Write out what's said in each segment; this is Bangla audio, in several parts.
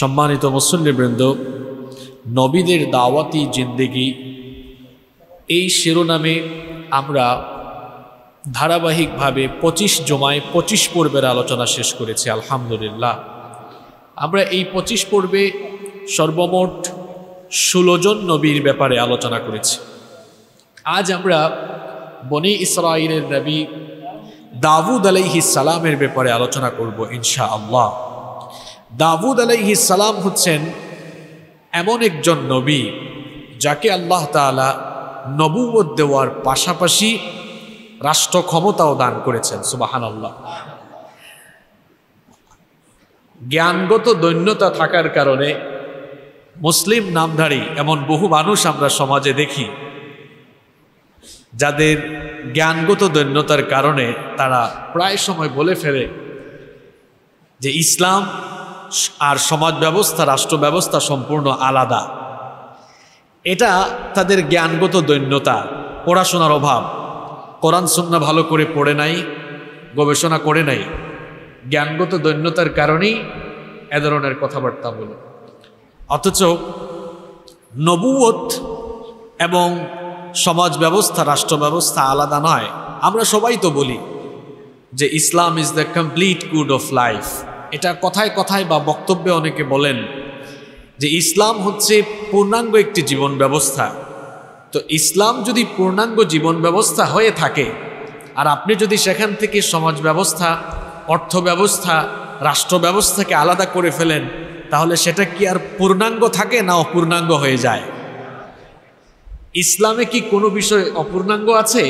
সম্মানিত মুসল্লিবৃন্দ নবীদের দাওয়াতি জিন্দেগি এই শিরোনামে আমরা ধারাবাহিকভাবে ২৫ জমায় ২৫ পর্বের আলোচনা শেষ করেছি আলহামদুলিল্লাহ আমরা এই ২৫ পর্বে সর্বমোট ষোলোজন নবীর ব্যাপারে আলোচনা করেছি আজ আমরা বনি ইসরায়েলের নবী দাউদ আলাইহি সালামের ব্যাপারে আলোচনা করব ইনশা আল্লাহ দাউদ আলাইহি সালাম হচ্ছেন এমন একজন নবী যাকে আল্লাহ তালা নবুবত দেওয়ার পাশাপাশি রাষ্ট্র ক্ষমতাও দান করেছেন সুবাহান আল্লাহ জ্ঞানগত দৈন্যতা থাকার কারণে মুসলিম নামধারী এমন বহু মানুষ আমরা সমাজে দেখি যাদের জ্ঞানগত দৈন্যতার কারণে তারা প্রায় সময় বলে ফেলে যে ইসলাম আর সমাজ ব্যবস্থা রাষ্ট্র ব্যবস্থা সম্পূর্ণ আলাদা এটা তাদের জ্ঞানগত দৈন্যতা পড়াশোনার অভাব কোরআন সুন্না ভালো করে পড়ে নাই গবেষণা করে নাই জ্ঞানগত দৈন্যতার কারণেই এ ধরনের কথাবার্তা বলে অথচ নবুয়ত এবং সমাজ ব্যবস্থা রাষ্ট্র ব্যবস্থা আলাদা নয় আমরা সবাই তো বলি যে Islam is the complete code of life এটা কথায় কথায় বা বক্তব্যে অনেকে বলেন যে ইসলাম হচ্ছে পূর্ণাঙ্গ একটি জীবন ব্যবস্থা তো ইসলাম যদি পূর্ণাঙ্গ জীবন ব্যবস্থা হয়ে থাকে আর আপনি যদি সেখান থেকে সমাজ ব্যবস্থা অর্থ ব্যবস্থা রাষ্ট্র ব্যবস্থাকে আলাদা করে ফেলেন তাহলে সেটা কি আর পূর্ণাঙ্গ থাকে না অপূর্ণাঙ্গ হয়ে যায় ইসলামে কি কোনো বিষয় অপূর্ণাঙ্গ আছে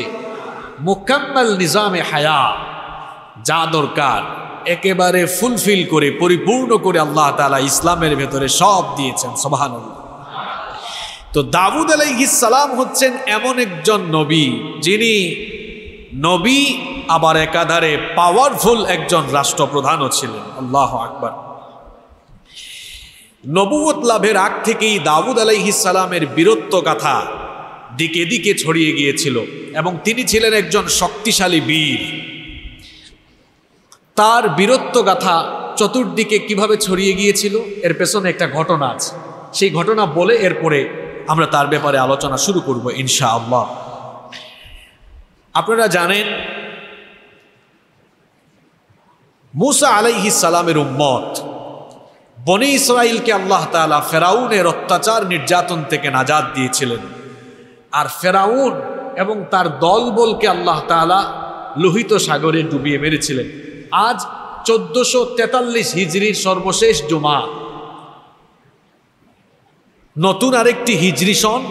মোকাম্মাল নিজামে হায়া যা দরকার একেবারে ফুলফিল করে পরিপূর্ণ করে আল্লাহ তালা ইসলামের ভেতরে সব দিয়েছেন সোবাহানুল্লাহ তো দাবুদ আলাই সালাম হচ্ছেন এমন একজন নবী যিনি নবী আবার একাধারে পাওয়ারফুল একজন রাষ্ট্রপ্রধানও ছিলেন আল্লাহ আকবর নবুয়ত লাভের আগ থেকেই দাউদ ইসালামের বীরত্ব কথা দিকে দিকে ছড়িয়ে গিয়েছিল এবং তিনি ছিলেন একজন শক্তিশালী বীর তার বীরত্ব গাথা চতুর্দিকে কিভাবে ছড়িয়ে গিয়েছিল এর পেছনে একটা ঘটনা আছে সেই ঘটনা বলে এরপরে আমরা তার ব্যাপারে আলোচনা শুরু করব ইনশা আল্লাহ আপনারা জানেন মুসা আলাইহি সালামের উম্মত বনে ইসরায়েলকে আল্লাহ তালা ফেরাউনের অত্যাচার নির্যাতন থেকে নাজাদ দিয়েছিলেন আর ফেরাউন এবং তার দলবলকে আল্লাহ তালা লোহিত সাগরে ডুবিয়ে মেরেছিলেন আজ চোদ্দশো তেতাল্লিশ হিজড়ির সর্বশেষ জুমা নতুন আরেকটি হিজড়ি সন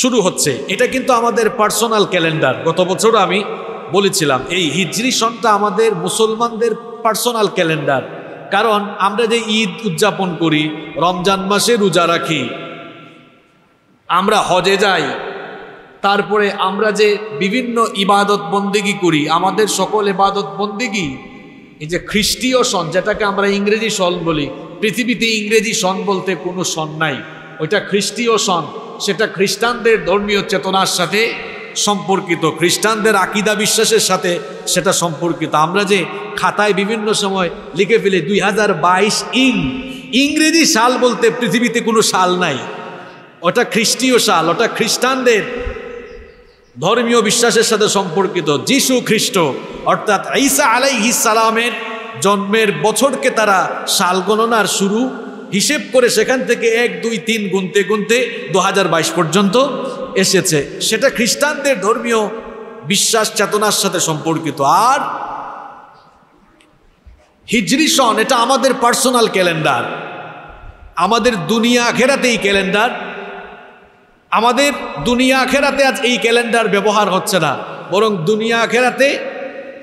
শুরু হচ্ছে এটা কিন্তু আমাদের পার্সোনাল ক্যালেন্ডার গত বছর আমি বলেছিলাম এই হিজড়ি সনটা আমাদের মুসলমানদের পার্সোনাল ক্যালেন্ডার কারণ আমরা যে ঈদ উদযাপন করি রমজান মাসে রোজা রাখি আমরা হজে যাই তারপরে আমরা যে বিভিন্ন ইবাদত বন্দিগি করি আমাদের সকল ইবাদত বন্দিগি এই যে খ্রিস্টীয় সন যেটাকে আমরা ইংরেজি সন বলি পৃথিবীতে ইংরেজি সন বলতে কোনো সন নাই ওইটা খ্রিস্টীয় সন সেটা খ্রিস্টানদের ধর্মীয় চেতনার সাথে সম্পর্কিত খ্রিস্টানদের আকিদা বিশ্বাসের সাথে সেটা সম্পর্কিত আমরা যে খাতায় বিভিন্ন সময় লিখে ফেলে দুই হাজার বাইশ ইং ইংরেজি সাল বলতে পৃথিবীতে কোনো সাল নাই ওটা খ্রিস্টীয় সাল ওটা খ্রিস্টানদের ধর্মীয় বিশ্বাসের সাথে সম্পর্কিত যিশু খ্রিস্ট অর্থাৎ ঈসা আলাই ইসালামের জন্মের বছরকে তারা সাল গণনার শুরু হিসেব করে সেখান থেকে এক দুই তিন গুনতে গুনতে দু পর্যন্ত এসেছে সেটা খ্রিস্টানদের ধর্মীয় বিশ্বাস চেতনার সাথে সম্পর্কিত আর হিজরি সন এটা আমাদের পার্সোনাল ক্যালেন্ডার আমাদের দুনিয়া ঘেরাতেই ক্যালেন্ডার আমাদের দুনিয়া খেরাতে আজ এই ক্যালেন্ডার ব্যবহার হচ্ছে না বরং দুনিয়া খেরাতে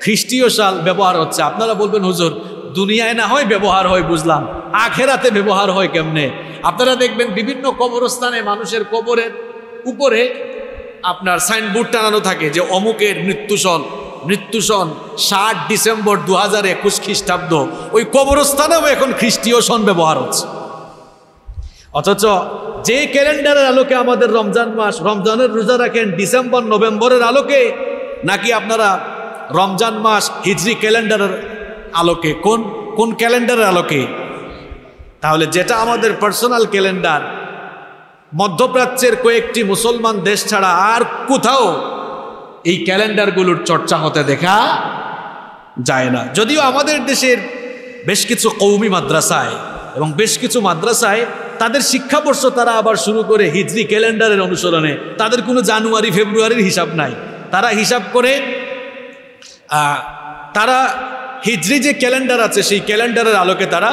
খ্রিস্টীয় সাল ব্যবহার হচ্ছে আপনারা বলবেন হুজুর দুনিয়ায় না হয় ব্যবহার হয় বুঝলাম আখেরাতে ব্যবহার হয় কেমনে আপনারা দেখবেন বিভিন্ন কবরস্থানে মানুষের কবরের উপরে আপনার সাইনবোর্ড টানানো থাকে যে অমুকের মৃত্যুসন মৃত্যুসন ষাট ডিসেম্বর দু হাজার একুশ খ্রিস্টাব্দ ওই কবরস্থানেও এখন খ্রিস্টীয় সন ব্যবহার হচ্ছে অথচ যে ক্যালেন্ডারের আলোকে আমাদের রমজান মাস রমজানের রোজা রাখেন ডিসেম্বর নভেম্বরের আলোকে নাকি আপনারা রমজান মাস হিজড়ি ক্যালেন্ডারের আলোকে কোন কোন ক্যালেন্ডারের আলোকে তাহলে যেটা আমাদের পার্সোনাল ক্যালেন্ডার মধ্যপ্রাচ্যের কয়েকটি মুসলমান দেশ ছাড়া আর কোথাও এই ক্যালেন্ডারগুলোর চর্চা হতে দেখা যায় না যদিও আমাদের দেশের বেশ কিছু কৌমি মাদ্রাসায় এবং বেশ কিছু মাদ্রাসায় তাদের শিক্ষাবর্ষ তারা আবার শুরু করে হিজরি ক্যালেন্ডারের অনুসরণে তাদের কোনো জানুয়ারি ফেব্রুয়ারির হিসাব নাই তারা হিসাব করে তারা হিজরি যে ক্যালেন্ডার আছে সেই ক্যালেন্ডারের আলোকে তারা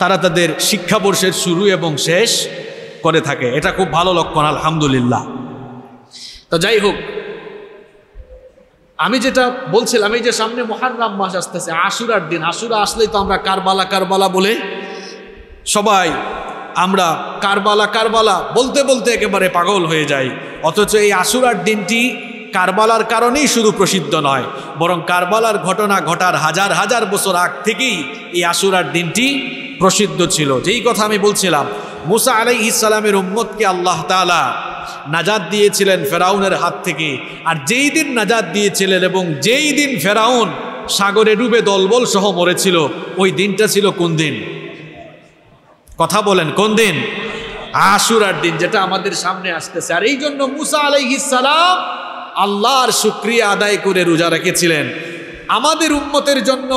তারা তাদের শিক্ষাবর্ষের শুরু এবং শেষ করে থাকে এটা খুব ভালো লক্ষণ আলহামদুলিল্লাহ তো যাই হোক আমি যেটা বলছিলাম এই যে সামনে রাম মাস আসতেছে আশুরার দিন আশুরা আসলেই তো আমরা কারবালা কারবালা বলে সবাই আমরা কারবালা কারবালা বলতে বলতে একেবারে পাগল হয়ে যাই অথচ এই আসুরার দিনটি কারবালার কারণেই শুধু প্রসিদ্ধ নয় বরং কারবালার ঘটনা ঘটার হাজার হাজার বছর আগ থেকেই এই আসুরার দিনটি প্রসিদ্ধ ছিল যেই কথা আমি বলছিলাম মুসা আলাই ইসলামের উম্মতকে আল্লাহ তালা নাজাদ দিয়েছিলেন ফেরাউনের হাত থেকে আর যেই দিন নাজাদ দিয়েছিলেন এবং যেই দিন ফেরাউন সাগরে ডুবে দলবল সহ মরেছিল ওই দিনটা ছিল কোন দিন কথা বলেন কোন দিন আশুরার দিন যেটা আমাদের সামনে আসতেছে আর এই জন্য মুসা সালাম আল্লাহর শুক্রিয়া আদায় করে রোজা রেখেছিলেন আমাদের উন্মতের জন্য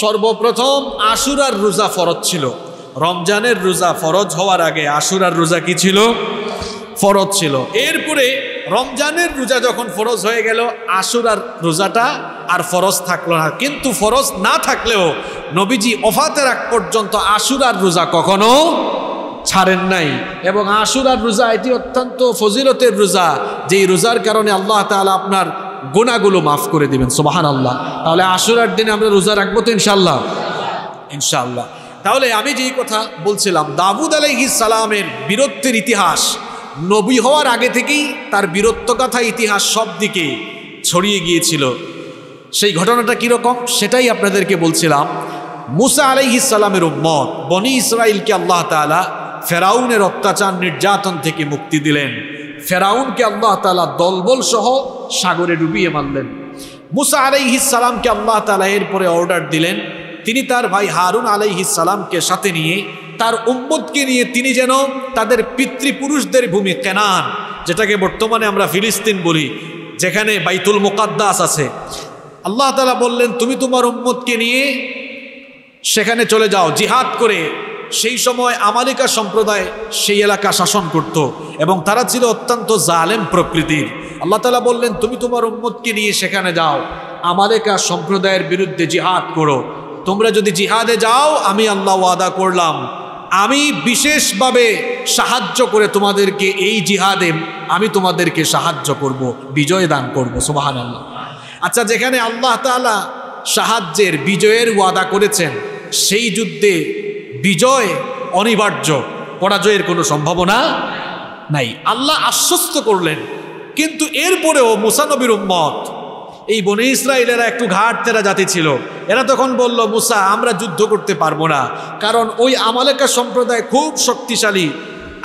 সর্বপ্রথম আশুরার রোজা ফরজ ছিল রমজানের রোজা ফরজ হওয়ার আগে আশুরার রোজা কি ছিল ফরজ ছিল এরপরে রমজানের রোজা যখন ফরজ হয়ে গেল আশুরার রোজাটা আর ফরজ থাকলো না কিন্তু ফরজ না থাকলেও নবীজি অফাতে রাখ পর্যন্ত আশুরার রোজা কখনো ছাড়েন নাই এবং আশুরার রোজা এটি অত্যন্ত ফজিলতের রোজা যেই রোজার কারণে আল্লাহ তালা আপনার গোনাগুলো মাফ করে দিবেন সোবাহান আল্লাহ তাহলে আশুরার দিনে আমরা রোজা রাখবো তো ইনশাল্লাহ ইনশাআল্লাহ তাহলে আমি যেই কথা বলছিলাম দাবুদ আলহি সালামের বীরত্বের ইতিহাস নবী হওয়ার আগে থেকেই তার বীরত্ব কথা ইতিহাস সব দিকে ছড়িয়ে গিয়েছিল সেই ঘটনাটা কীরকম সেটাই আপনাদেরকে বলছিলাম মুসা আলাইহিসাল্লামের উম্মত বনি ইসরায়েলকে আল্লাহ তালা ফেরাউনের অত্যাচার নির্যাতন থেকে মুক্তি দিলেন ফেরাউনকে আল্লাহ তালা দলবল সহ সাগরে ডুবিয়ে মানলেন মুসা আলাইহিসাল্লামকে আল্লাহ তালা এরপরে অর্ডার দিলেন তিনি তার ভাই হারুন আলাইহিসাল্লামকে সাথে নিয়ে তার উম্মতকে নিয়ে তিনি যেন তাদের পিতৃপুরুষদের ভূমি কেনান যেটাকে বর্তমানে আমরা ফিলিস্তিন বলি যেখানে বাইতুল মোকাদ্দাস আছে আল্লাহ তালা বললেন তুমি তোমার উম্মতকে নিয়ে সেখানে চলে যাও জিহাদ করে সেই সময় আমালিকা সম্প্রদায় সেই এলাকা শাসন করত এবং তারা ছিল অত্যন্ত জালেম প্রকৃতির আল্লাহ তালা বললেন তুমি তোমার উম্মতকে নিয়ে সেখানে যাও আমালিকা সম্প্রদায়ের বিরুদ্ধে জিহাদ করো তোমরা যদি জিহাদে যাও আমি আল্লাহ ওয়াদা করলাম আমি বিশেষভাবে সাহায্য করে তোমাদেরকে এই জিহাদে আমি তোমাদেরকে সাহায্য করব বিজয় দান করব সোবাহান আল্লাহ আচ্ছা যেখানে আল্লাহ তালা সাহায্যের বিজয়ের ওয়াদা করেছেন সেই যুদ্ধে বিজয় অনিবার্য পরাজয়ের কোনো সম্ভাবনা নাই আল্লাহ আশ্বস্ত করলেন কিন্তু এরপরেও মুসানবির উম্মত এই বনে ইসরায়েলেরা একটু ঘাটতেরা জাতি ছিল এরা তখন বলল মুসা আমরা যুদ্ধ করতে পারবো না কারণ ওই আমালেকা সম্প্রদায় খুব শক্তিশালী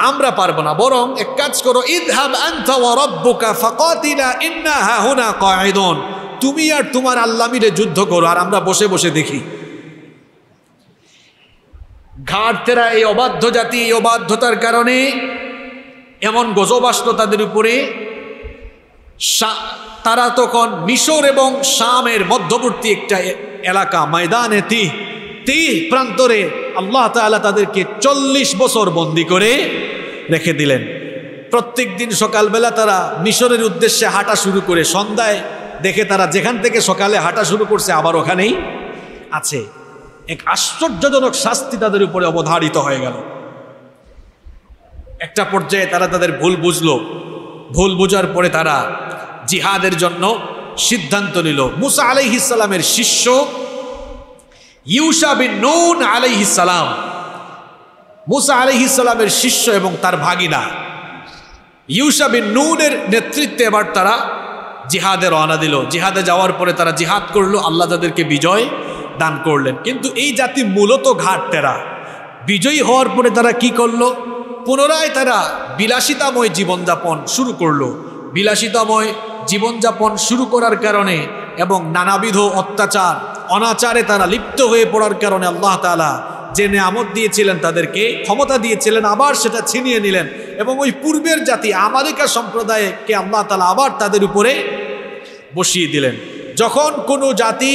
আমরা পারবো না বরং এক কাজ করো ইদহাব ইন্না তুমি আর তোমার আল্লাহ মিলে যুদ্ধ করো আর আমরা বসে বসে দেখি ঘাটতেরা এই অবাধ্য জাতি এই অবাধ্যতার কারণে এমন গজব আসলো তাদের উপরে তারা তখন মিশর এবং শামের মধ্যবর্তী একটা এলাকা ময়দানে তি তি প্রান্তরে আল্লাহ তালা তাদেরকে চল্লিশ বছর বন্দি করে রেখে দিলেন প্রত্যেক দিন সকালবেলা তারা মিশরের উদ্দেশ্যে হাঁটা শুরু করে সন্ধ্যায় দেখে তারা যেখান থেকে সকালে হাঁটা শুরু করছে আবার ওখানেই আছে এক আশ্চর্যজনক শাস্তি তাদের উপরে অবধারিত হয়ে গেল একটা পর্যায়ে তারা তাদের ভুল বুঝলো ভুল বোঝার পরে তারা জিহাদের জন্য সিদ্ধান্ত নিল মুসা আলাইহিসালামের শিষ্য ইউসা বিন নুন আলাইহিসালাম মুসা আলাইহিসালামের শিষ্য এবং তার ভাগিনা ইউসা বিন নৌনের নেতৃত্বে এবার তারা জিহাদে রওনা দিল জিহাদে যাওয়ার পরে তারা জিহাদ করলো আল্লাহ তাদেরকে বিজয় দান করলেন কিন্তু এই জাতি মূলত ঘাটতেরা বিজয়ী হওয়ার পরে তারা কি করলো পুনরায় তারা বিলাসিতাময় জীবনযাপন শুরু করলো বিলাসিতাময় জীবনযাপন শুরু করার কারণে এবং নানাবিধ অত্যাচার অনাচারে তারা লিপ্ত হয়ে পড়ার কারণে আল্লাহ তালা যে নামত দিয়েছিলেন তাদেরকে ক্ষমতা দিয়েছিলেন আবার সেটা ছিনিয়ে নিলেন এবং ওই পূর্বের জাতি আমেরিকা সম্প্রদায়কে আল্লাহ তালা আবার তাদের উপরে বসিয়ে দিলেন যখন কোনো জাতি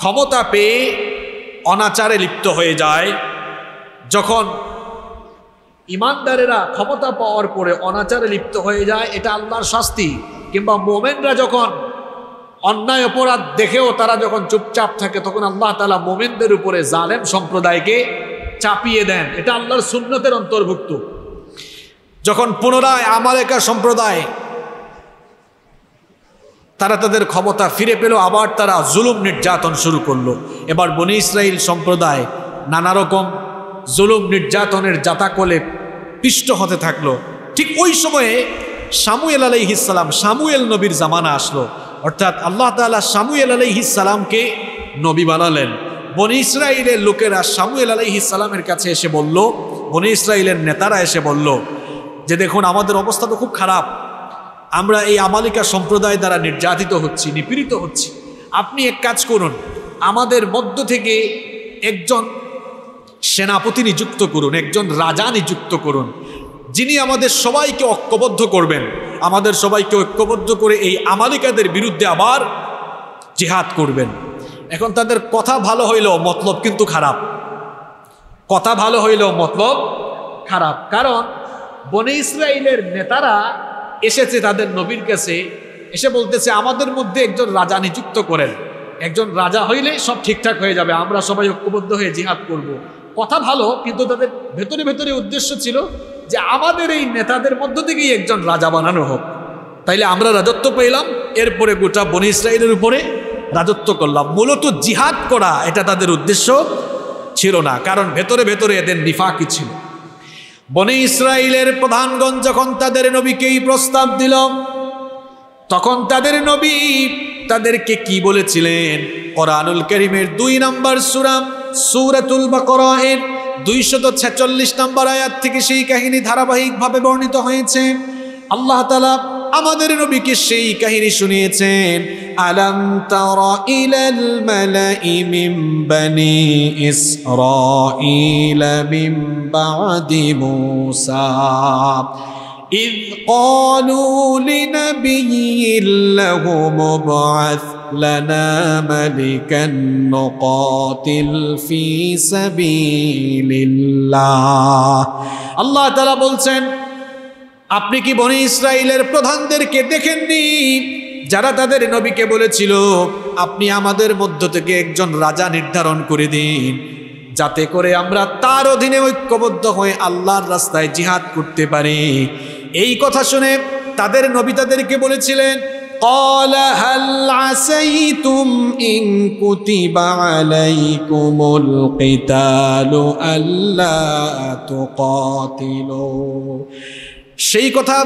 ক্ষমতা পেয়ে অনাচারে লিপ্ত হয়ে যায় যখন ইমানদারেরা ক্ষমতা পাওয়ার পরে অনাচারে লিপ্ত হয়ে যায় এটা আল্লাহর শাস্তি কিংবা মোমেনরা যখন অন্যায় অপরাধ দেখেও তারা যখন চুপচাপ থাকে তখন আল্লাহ তালা মোমেনদের উপরে জালেম সম্প্রদায়কে চাপিয়ে দেন এটা আল্লাহর সুন্নতের অন্তর্ভুক্ত যখন পুনরায় একা সম্প্রদায় তারা তাদের ক্ষমতা ফিরে পেল আবার তারা জুলুম নির্যাতন শুরু করলো এবার বনি ইসরায়েল সম্প্রদায় নানা রকম জুলুম নির্যাতনের জাতাকলে পিষ্ট হতে থাকলো ঠিক ওই সময়ে সামুয়েল আলাইহিসাল্লাম সামুয়েল নবীর জামানা আসলো অর্থাৎ আল্লাহ তালা সামুয়েল আলাইহিসাল্লামকে নবী বানালেন বনি ইসরায়েলের লোকেরা সামুয়েল আলাইহিসাল্লামের কাছে এসে বলল বনি ইসরায়েলের নেতারা এসে বলল যে দেখুন আমাদের অবস্থা তো খুব খারাপ আমরা এই আমালিকা সম্প্রদায় দ্বারা নির্যাতিত হচ্ছি নিপীড়িত হচ্ছি আপনি এক কাজ করুন আমাদের মধ্য থেকে একজন সেনাপতি নিযুক্ত করুন একজন রাজা নিযুক্ত করুন যিনি আমাদের সবাইকে ঐক্যবদ্ধ করবেন আমাদের সবাইকে ঐক্যবদ্ধ করে এই আমালিকাদের বিরুদ্ধে আবার জেহাদ করবেন এখন তাদের কথা ভালো হইলেও মতলব কিন্তু খারাপ কথা ভালো হইলেও মতলব খারাপ কারণ বনে ইসরায়েলের নেতারা এসেছে তাদের নবীর কাছে এসে বলতেছে আমাদের মধ্যে একজন রাজা নিযুক্ত করেন একজন রাজা হইলে সব ঠিকঠাক হয়ে যাবে আমরা সবাই ঐক্যবদ্ধ হয়ে জিহাদ করব। কথা ভালো কিন্তু তাদের ভেতরে ভেতরে উদ্দেশ্য ছিল যে আমাদের এই নেতাদের মধ্য থেকেই একজন রাজা বানানো হোক তাইলে আমরা রাজত্ব পেলাম এরপরে গোটা বনি ইসরায়েলের উপরে রাজত্ব করলাম মূলত জিহাদ করা এটা তাদের উদ্দেশ্য ছিল না কারণ ভেতরে ভেতরে এদের নিফাকি ছিল বনে ইসরায়েলের প্রধানগণ যখন তাদের নবীকেই প্রস্তাব দিল তখন তাদের নবী তাদেরকে কি বলেছিলেন কোরআনুল করিমের দুই নম্বর সুরাম সুরাতুল বাকরা দুইশত ছেচল্লিশ নম্বর আয়াত থেকে সেই কাহিনী ধারাবাহিকভাবে বর্ণিত হয়েছে আল্লাহ তালা আমাদের নবীকে সেই কাহিনী শুনিয়েছেন আলম তর ইলাল মালাই মিন বানি ইসরাঈল মিন বাদি মূসা إذ قالوا لنا ملكا نقاتل في سبيل الله الله تعالى বলছেন আপনি কি বনি ইসরাইলের প্রধানদেরকে দেখেননি যারা তাদের নবীকে বলেছিল আপনি আমাদের মধ্য থেকে একজন রাজা নির্ধারণ করে দিন যাতে করে আমরা তার অধীনে ঐক্যবদ্ধ হয়ে আল্লাহর রাস্তায় জিহাদ করতে পারি এই কথা শুনে তাদের নবী তাদেরকে বলেছিলেন قال هل عسيتم إن كتب عليكم القتال ألا تقاتلوا সেই কথা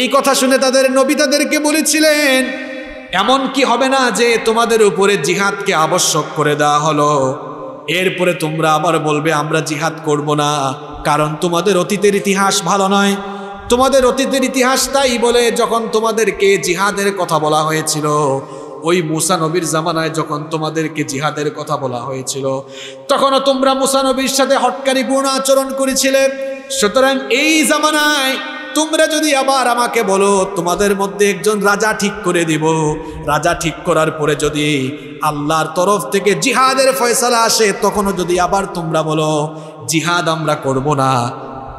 এই কথা শুনে তাদের নবী তাদেরকে বলেছিলেন এমন কি হবে না যে তোমাদের উপরে জিহাদকে আবশ্যক করে দেওয়া হলো এরপরে তোমরা আবার বলবে আমরা জিহাদ করব না কারণ তোমাদের অতীতের ইতিহাস ভালো নয় তোমাদের অতীতের ইতিহাস তাই বলে যখন তোমাদেরকে জিহাদের কথা বলা হয়েছিল ওই মুসা নবীর জামানায় যখন তোমাদেরকে জিহাদের কথা বলা হয়েছিল তখনও তোমরা মুসা নবীর সাথে হটকারিপূর্ণ আচরণ করেছিলে সুতরাং এই জামানায় তোমরা যদি আবার আমাকে বলো তোমাদের মধ্যে একজন রাজা ঠিক করে দিব রাজা ঠিক করার পরে যদি আল্লাহর তরফ থেকে জিহাদের ফয়সালা আসে তখনও যদি আবার তোমরা বলো জিহাদ আমরা করব না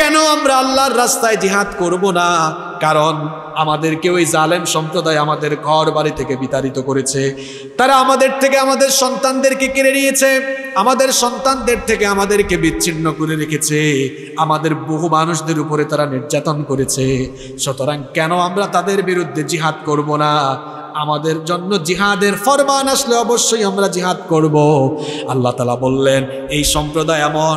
কেন আমরা আল্লাহর রাস্তায় জিহাদ করব না কারণ আমাদেরকে ওই জালেম সম্প্রদায় আমাদের ঘর বাড়ি থেকে বিতাড়িত করেছে তারা আমাদের থেকে আমাদের সন্তানদেরকে কেড়ে নিয়েছে আমাদের সন্তানদের থেকে আমাদেরকে বিচ্ছিন্ন করে রেখেছে আমাদের বহু মানুষদের উপরে তারা নির্যাতন করেছে সুতরাং কেন আমরা তাদের বিরুদ্ধে জিহাদ করব না আমাদের জন্য জিহাদের ফরমান আসলে অবশ্যই আমরা জিহাদ করব আল্লাহ তালা বললেন এই সম্প্রদায় এমন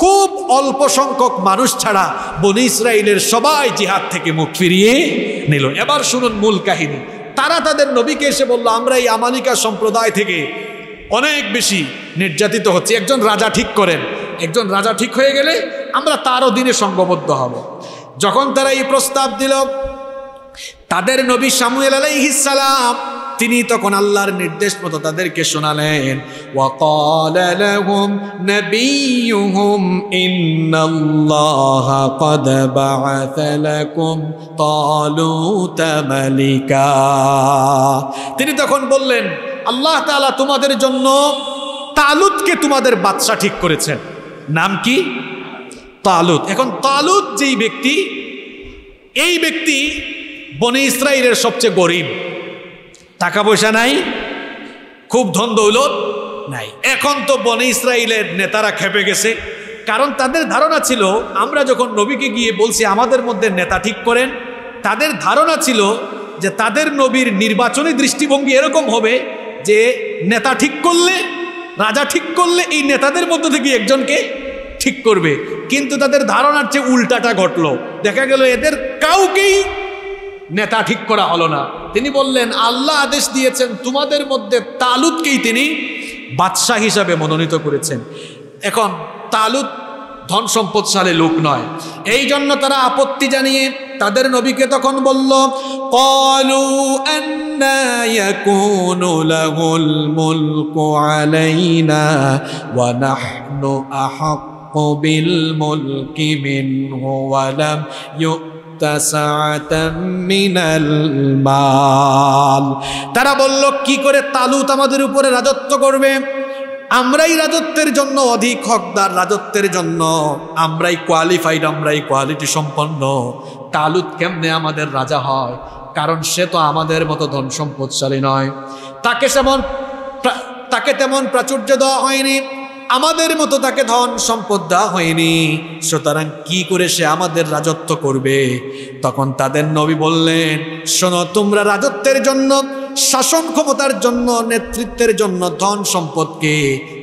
খুব অল্প সংখ্যক মানুষ ছাড়া বনি ইসরায়েলের সবাই জিহাদ থেকে মুখ ফিরিয়ে নিল এবার শুনুন মূল কাহিনী তারা তাদের নবীকে এসে বলল আমরা এই আমালিকা সম্প্রদায় থেকে অনেক বেশি নির্যাতিত হচ্ছে একজন রাজা ঠিক করেন একজন রাজা ঠিক হয়ে গেলে আমরা তারও দিনে সঙ্গবদ্ধ হব যখন তারা এই প্রস্তাব দিল তাদের নবী সামুয়েল আলাইহিস সালাম তিনি তখন আল্লাহর নির্দেশ মতো তাদেরকে শোনালেন তিনি তখন বললেন আল্লাহ তালা তোমাদের জন্য তালুতকে তোমাদের বাদশা ঠিক করেছেন নাম কি তালুত এখন তালুত যেই ব্যক্তি এই ব্যক্তি বনে ইসরায়েলের সবচেয়ে গরিব টাকা পয়সা নাই খুব ধন দৌলত নাই এখন তো বনে ইসরায়েলের নেতারা খেপে গেছে কারণ তাদের ধারণা ছিল আমরা যখন নবীকে গিয়ে বলছি আমাদের মধ্যে নেতা ঠিক করেন তাদের ধারণা ছিল যে তাদের নবীর নির্বাচনী দৃষ্টিভঙ্গি এরকম হবে যে নেতা ঠিক করলে রাজা ঠিক করলে এই নেতাদের মধ্য থেকে একজনকে ঠিক করবে কিন্তু তাদের ধারণার চেয়ে উল্টাটা ঘটল দেখা গেল এদের কাউকেই নেতা ঠিক করা হলো না তিনি বললেন আল্লাহ আদেশ দিয়েছেন তোমাদের মধ্যে তালুদকেই তিনি বাদশাহ হিসাবে মনোনীত করেছেন এখন তালুদ ধন সম্পদশালী লোক নয় এই জন্য তারা আপত্তি জানিয়ে তাদের নবীকে তখন বলল কলু يكون তারা বলল কি করে তালুত আমাদের উপরে রাজত্ব করবে আমরাই রাজত্বের জন্য অধিক হকদার রাজত্বের জন্য আমরাই কোয়ালিফাইড আমরাই কোয়ালিটি সম্পন্ন তালুত কেমনে আমাদের রাজা হয় কারণ সে তো আমাদের মতো ধন সম্পদশালী নয় তাকে সেমন তাকে তেমন প্রাচুর্য দেওয়া হয়নি আমাদের মতো তাকে ধন সম্পদ দেওয়া হয়নি সুতরাং কি করে সে আমাদের রাজত্ব করবে তখন তাদের নবী বললেন শোনো তোমরা রাজত্বের জন্য শাসন ক্ষমতার জন্য নেতৃত্বের জন্য ধন সম্পদকে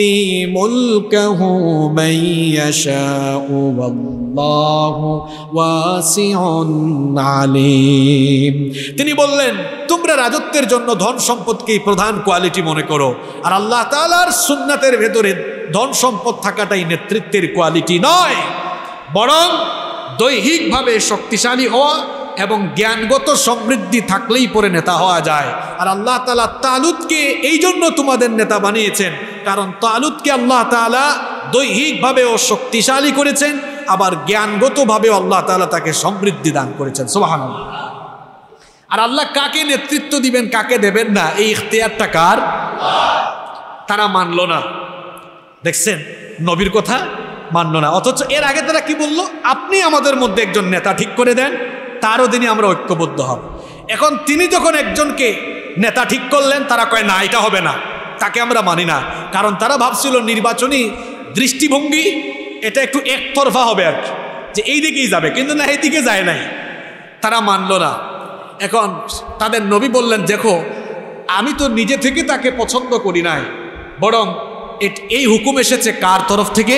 يؤتي ملكه من يشاء والله واسع عليم তিনি বললেন তোমরা রাজত্বের জন্য ধন সম্পদকেই প্রধান কোয়ালিটি মনে করো আর আল্লাহ তাআলার সুন্নাতের ভেতরে ধন সম্পদ থাকাটাই নেতৃত্বের কোয়ালিটি নয় বরং দৈহিকভাবে শক্তিশালী হওয়া এবং জ্ঞানগত সমৃদ্ধি থাকলেই পরে নেতা হওয়া যায় আর আল্লাহ তালা তালুদকে এই জন্য তোমাদের নেতা বানিয়েছেন কারণ তালুদকে আল্লাহ তালা দৈহিকভাবেও শক্তিশালী করেছেন আবার জ্ঞানগতভাবেও আল্লাহ তালা তাকে সমৃদ্ধি দান করেছেন সোহান আর আল্লাহ কাকে নেতৃত্ব দিবেন কাকে দেবেন না এই ইতিহারটা কার তারা মানল না দেখছেন নবীর কথা মানল না অথচ এর আগে তারা কি বলল আপনি আমাদের মধ্যে একজন নেতা ঠিক করে দেন তার অধীনে আমরা ঐক্যবদ্ধ হব এখন তিনি যখন একজনকে নেতা ঠিক করলেন তারা কয় না এটা হবে না তাকে আমরা মানি না কারণ তারা ভাবছিল নির্বাচনী দৃষ্টিভঙ্গি এটা একটু একতরফা হবে আর যে এই দিকেই যাবে কিন্তু না এই দিকে যায় নাই তারা মানল না এখন তাদের নবী বললেন দেখো আমি তো নিজে থেকে তাকে পছন্দ করি নাই বরং এই হুকুম এসেছে কার তরফ থেকে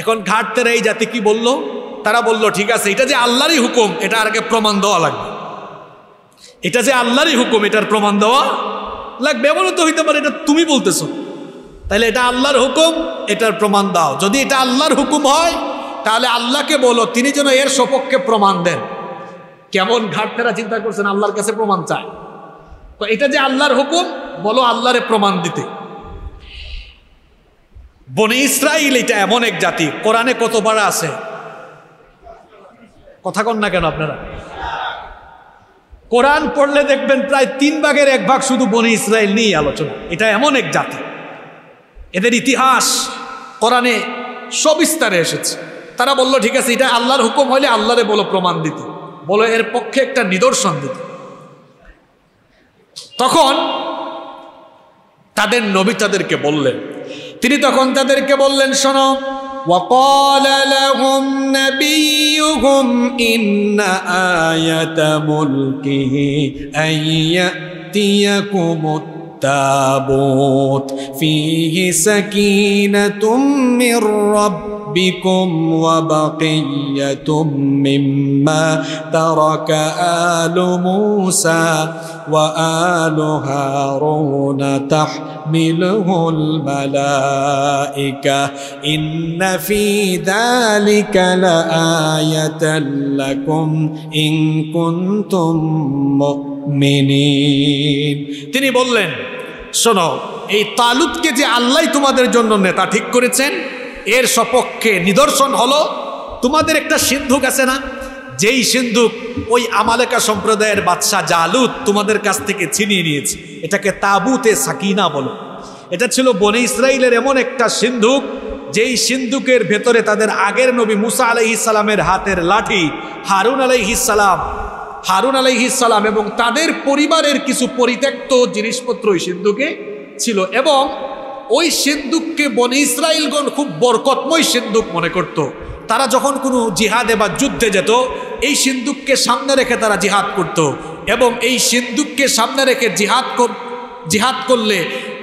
এখন ঘাটতেরা এই জাতি কি বলল তারা বলল ঠিক আছে এটা যে আল্লাহরই হুকুম এটা আরকে প্রমাণ দেওয়া লাগবে এটা যে আল্লাহরই হুকুম এটার প্রমাণ দেওয়া লাগবে এমন তো হইতে পারে এটা তুমি বলতেছো তাহলে এটা আল্লাহর হুকুম এটার প্রমাণ দাও যদি এটা আল্লাহর হুকুম হয় তাহলে আল্লাহকে বলো তিনি যেন এর সপক্ষে প্রমাণ দেন কেমন ঘাটতেরা চিন্তা করছেন আল্লাহর কাছে প্রমাণ চায় তো এটা যে আল্লাহর হুকুম বলো আল্লাহরে প্রমাণ দিতে বনে ইসরাইল এটা এমন এক জাতি কোরআনে কতবার আছে কথা কন না কেন আপনারা কোরআন পড়লে দেখবেন প্রায় তিন ভাগের এক ভাগ শুধু বনে ইসরায়েল নিয়েই আলোচনা এটা এমন এক জাতি এদের ইতিহাস কোরআনে সবিস্তারে এসেছে তারা বলল ঠিক আছে এটা আল্লাহর হুকুম হলে আল্লাহরে বলো প্রমাণ দিত বলো এর পক্ষে একটা নিদর্শন দিতে তখন তাদের নবী তাদেরকে বললেন তিনি তখন তাদেরকে বললেন শোনো وقال لهم نبيهم إن آية ملكه أن يأتيكم التابوت فيه سكينة من رب ربكم وبقية مما ترك آل موسى وآل هارون تحمله الملائكة إن في ذلك لآية لكم إن كنتم مؤمنين تني بولن শোনো এই তালুদকে যে আল্লাহ তোমাদের জন্য নেতা ঠিক করেছেন এর সপক্ষে নিদর্শন হলো তোমাদের একটা সিন্ধুক আছে না যেই সিন্ধুক ওই আমালেকা সম্প্রদায়ের বাদশা জালুদ তোমাদের কাছ থেকে ছিনিয়ে নিয়েছে এটাকে তাবুতে সাকিনা বলো এটা ছিল বনে ইসরায়েলের এমন একটা সিন্ধুক যেই সিন্ধুকের ভেতরে তাদের আগের নবী মুসা আলহিসালামের হাতের লাঠি হারুন আলহিসাল্লাম হারুন আলহিসাল্লাম এবং তাদের পরিবারের কিছু পরিত্যক্ত জিনিসপত্র ওই সিন্ধুকে ছিল এবং ওই সিন্দুককে বনে ইসরায়েলগণ খুব বরকতময় সিন্দুক মনে করত। তারা যখন কোনো জিহাদে বা যুদ্ধে যেত এই সিন্দুককে সামনে রেখে তারা জিহাদ করত। এবং এই সিন্দুককে সামনে রেখে জিহাদ জিহাদ করলে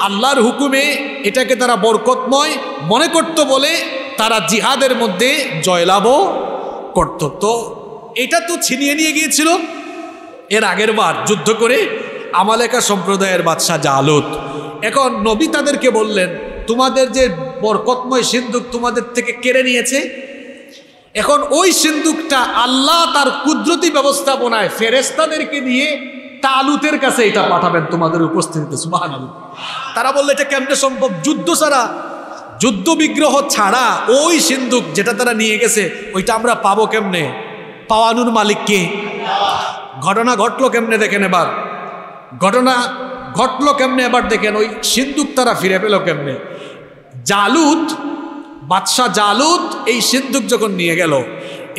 আল্লাহর হুকুমে এটাকে তারা বরকতময় মনে করত বলে তারা জিহাদের মধ্যে জয়লাভও করত তো এটা তো ছিনিয়ে নিয়ে গিয়েছিল এর আগের বার যুদ্ধ করে আমালেকা সম্প্রদায়ের বাদশাহ জালুত এখন নবী তাদেরকে বললেন তোমাদের যে বরকতময় সিন্ধুক তোমাদের থেকে কেড়ে নিয়েছে এখন ওই সিন্ধুকটা আল্লাহ তার কুদরতি ব্যবস্থাপনায় ফেরেস্তাদেরকে নিয়ে তালুতের কাছে এটা পাঠাবেন তোমাদের উপস্থিতিতে সুবাহান তারা বললে এটা কেমনে সম্ভব যুদ্ধ ছাড়া যুদ্ধ বিগ্রহ ছাড়া ওই সিন্ধুক যেটা তারা নিয়ে গেছে ওইটা আমরা পাবো কেমনে পাওয়ানুর মালিককে ঘটনা ঘটলো কেমনে দেখেন এবার ঘটনা ঘটলো কেমনে এবার দেখেন ওই সিন্দুক তারা ফিরে পেল কেমনে জালুত বাদশাহ জালুত এই সিন্দুক যখন নিয়ে গেল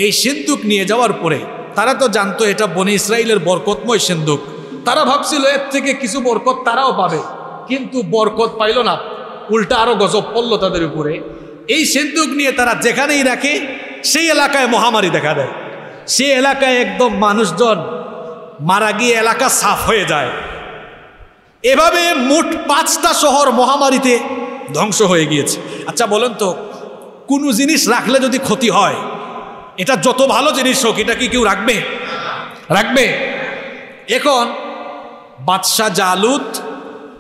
এই সিন্দুক নিয়ে যাওয়ার পরে তারা তো জানতো এটা বনে ইসরায়েলের বরকতময় সিন্দুক তারা ভাবছিল এর থেকে কিছু বরকত তারাও পাবে কিন্তু বরকত পাইল না উল্টা আরও গজব পড়ল তাদের উপরে এই সিন্দুক নিয়ে তারা যেখানেই রাখে সেই এলাকায় মহামারী দেখা দেয় সেই এলাকায় একদম মানুষজন মারা গিয়ে এলাকা সাফ হয়ে যায় এভাবে মোট পাঁচটা শহর মহামারীতে ধ্বংস হয়ে গিয়েছে আচ্ছা বলেন তো কোনো জিনিস রাখলে যদি ক্ষতি হয় এটা যত ভালো জিনিস হোক এটা কি কেউ রাখবে রাখবে এখন বাদশাহ জালুত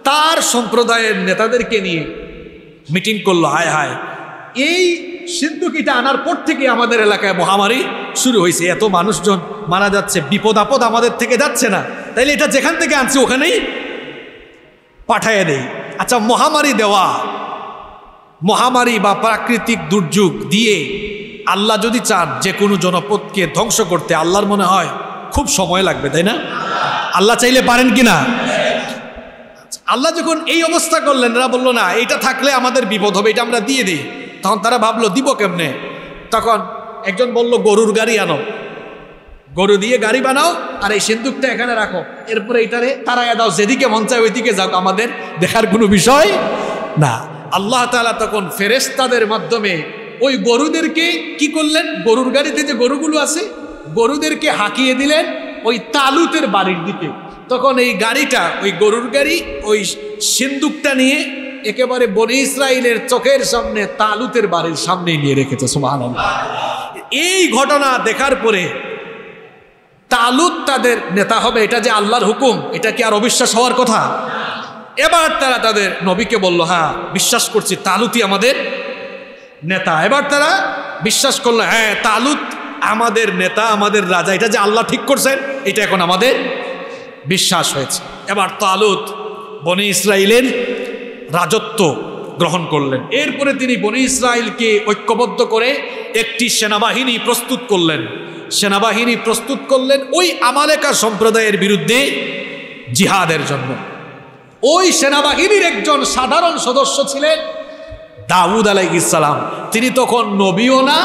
তার সম্প্রদায়ের নেতাদেরকে নিয়ে মিটিং করলো হায় হায় এই সিন্ধুকিটা আনার পর থেকে আমাদের এলাকায় মহামারী শুরু হয়েছে এত মানুষজন মারা যাচ্ছে বিপদ আপদ আমাদের থেকে যাচ্ছে না তাইলে এটা যেখান থেকে আনছি ওখানেই পাঠাইয়া দেই আচ্ছা মহামারী দেওয়া মহামারী বা প্রাকৃতিক দুর্যোগ দিয়ে আল্লাহ যদি চান যে কোনো জনপদকে ধ্বংস করতে আল্লাহর মনে হয় খুব সময় লাগবে তাই না আল্লাহ চাইলে পারেন কি না আচ্ছা, আল্লাহ যখন এই অবস্থা করলেন এরা বললো না এটা থাকলে আমাদের বিপদ হবে এটা আমরা দিয়ে দিই তখন তারা ভাবলো দিব কেমনে তখন একজন বলল গরুর গাড়ি আনো গরু দিয়ে গাড়ি বানাও আর এই সিন্দুকটা এখানে রাখো এরপরে এটারে তারাইয়া দাও যেদিকে মন চায় ওইদিকে যাও আমাদের দেখার কোনো বিষয় না আল্লাহ তালা তখন ফেরেস্তাদের মাধ্যমে ওই গরুদেরকে কি করলেন গরুর গাড়িতে যে গরুগুলো আছে গরুদেরকে হাঁকিয়ে দিলেন ওই তালুতের বাড়ির দিকে তখন এই গাড়িটা ওই গরুর গাড়ি ওই সিন্দুকটা নিয়ে একেবারে বনি ইসরায়েলের চোখের সামনে তালুতের বাড়ির সামনে নিয়ে রেখেছে সুমান এই ঘটনা দেখার পরে তালুত তাদের নেতা হবে এটা যে আল্লাহর হুকুম এটা কি আর অবিশ্বাস হওয়ার কথা এবার তারা তাদের নবীকে বলল হ্যাঁ বিশ্বাস করছি তালুতি আমাদের নেতা এবার তারা বিশ্বাস করলো হ্যাঁ তালুত আমাদের নেতা আমাদের রাজা এটা যে আল্লাহ ঠিক করছেন এটা এখন আমাদের বিশ্বাস হয়েছে এবার তালুত বনি ইসরায়েলের রাজত্ব গ্রহণ করলেন এরপরে তিনি বনি ইসরায়েলকে ঐক্যবদ্ধ করে একটি সেনাবাহিনী প্রস্তুত করলেন সেনাবাহিনী প্রস্তুত করলেন ওই আমালেকা সম্প্রদায়ের বিরুদ্ধে জিহাদের জন্য ওই সেনাবাহিনীর একজন সাধারণ সদস্য ছিলেন দাউদ ইসালাম তিনি তখন নবীও না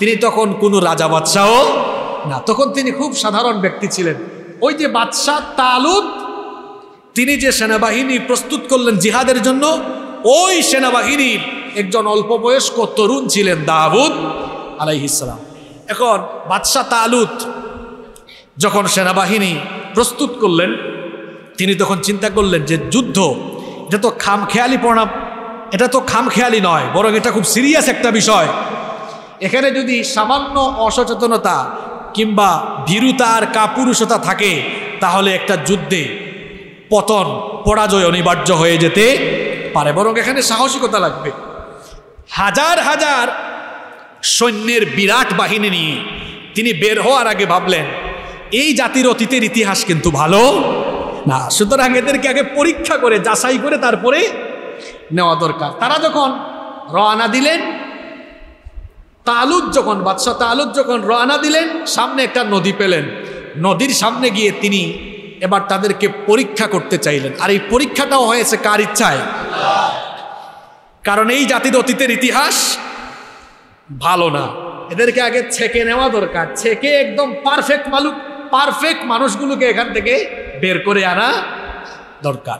তিনি তখন কোনো রাজা বাদশাহও না তখন তিনি খুব সাধারণ ব্যক্তি ছিলেন ওই যে বাদশাহ তালুদ তিনি যে সেনাবাহিনী প্রস্তুত করলেন জিহাদের জন্য ওই সেনাবাহিনীর একজন অল্প বয়স্ক তরুণ ছিলেন দাউদ ইসলাম এখন বাদশাহ তালুত যখন সেনাবাহিনী প্রস্তুত করলেন তিনি তখন চিন্তা করলেন যে যুদ্ধ এটা তো খাম খেয়ালি পড়া এটা তো খাম খেয়ালি নয় বরং এটা খুব সিরিয়াস একটা বিষয় এখানে যদি সামান্য অসচেতনতা কিংবা ভীরুতা আর কাপুরুষতা থাকে তাহলে একটা যুদ্ধে পতন পরাজয় অনিবার্য হয়ে যেতে পারে বরং এখানে সাহসিকতা লাগবে হাজার হাজার সৈন্যের বিরাট বাহিনী নিয়ে তিনি বের হওয়ার আগে ভাবলেন এই জাতির অতীতের ইতিহাস কিন্তু ভালো না সুতরাং এদেরকে আগে পরীক্ষা করে যাচাই করে তারপরে নেওয়া দরকার তারা যখন রওনা দিলেন তালুদ যখন বাদশাহ তালুদ যখন রওনা দিলেন সামনে একটা নদী পেলেন নদীর সামনে গিয়ে তিনি এবার তাদেরকে পরীক্ষা করতে চাইলেন আর এই পরীক্ষাটাও হয়েছে কার ইচ্ছায় কারণ এই জাতির অতীতের ইতিহাস ভালো না এদেরকে আগে ছেঁকে নেওয়া দরকার ছেঁকে একদম পারফেক্ট মালুক পারফেক্ট মানুষগুলোকে এখান থেকে বের করে আনা দরকার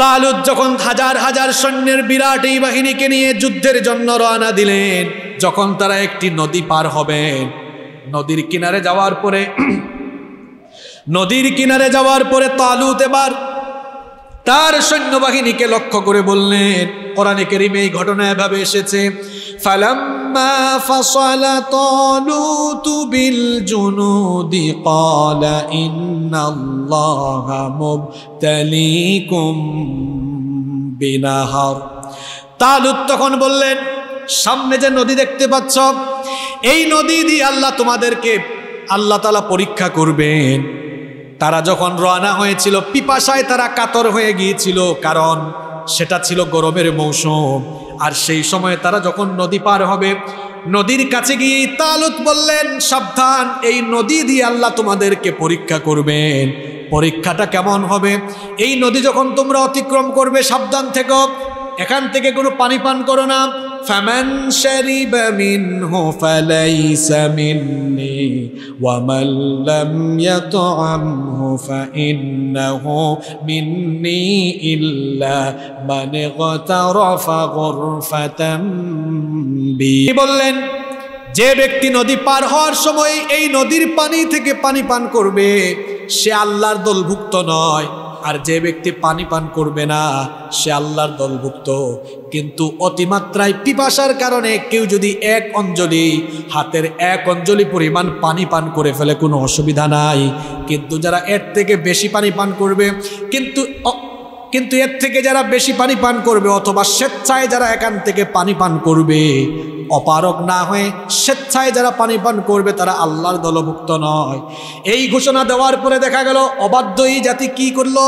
তালুদ যখন হাজার হাজার সৈন্যের বিরাট এই বাহিনীকে নিয়ে যুদ্ধের জন্য রওনা দিলেন যখন তারা একটি নদী পার হবেন নদীর কিনারে যাওয়ার পরে নদীর কিনারে যাওয়ার পরে তালুত এবার তার সৈন্যবাহিনীকে লক্ষ্য করে বললেন কোরআনে কেরিম এই ঘটনা এভাবে এসেছে তালুত তখন বললেন সামনে যে নদী দেখতে পাচ্ছ এই নদী দিয়ে আল্লাহ তোমাদেরকে আল্লাহ তালা পরীক্ষা করবেন তারা যখন রওনা হয়েছিল পিপাসায় তারা কাতর হয়ে গিয়েছিল কারণ সেটা ছিল গরমের মৌসুম আর সেই সময়ে তারা যখন নদী পার হবে নদীর কাছে গিয়ে তালুত বললেন সাবধান এই নদী দিয়ে আল্লাহ তোমাদেরকে পরীক্ষা করবেন পরীক্ষাটা কেমন হবে এই নদী যখন তোমরা অতিক্রম করবে সাবধান থেকো এখান থেকে কোনো পানি পান করো না فمن شرب منه فليس مني ومن لم يطعمه فإنه مني إلا من اغترف غرفة بي বললেন যে ব্যক্তি নদী পার হওয়ার সময় এই নদীর পানি থেকে পানি পান করবে সে আল্লাহর দলভুক্ত নয় আর যে ব্যক্তি পানি পান করবে না সে আল্লাহর দলভুক্ত কিন্তু অতিমাত্রায় পিপাসার কারণে কেউ যদি এক অঞ্জলি হাতের এক অঞ্জলি পরিমাণ পানি পান করে ফেলে কোনো অসুবিধা নাই কিন্তু যারা এর থেকে বেশি পানি পান করবে কিন্তু কিন্তু এর থেকে যারা বেশি পানি পান করবে অথবা স্বেচ্ছায় যারা এখান থেকে পানি পান করবে অপারক না হয়ে স্বেচ্ছায় যারা পানি পান করবে তারা আল্লাহর দলভুক্ত নয় এই ঘোষণা দেওয়ার পরে দেখা গেল অবাধ্য এই জাতি কি করলো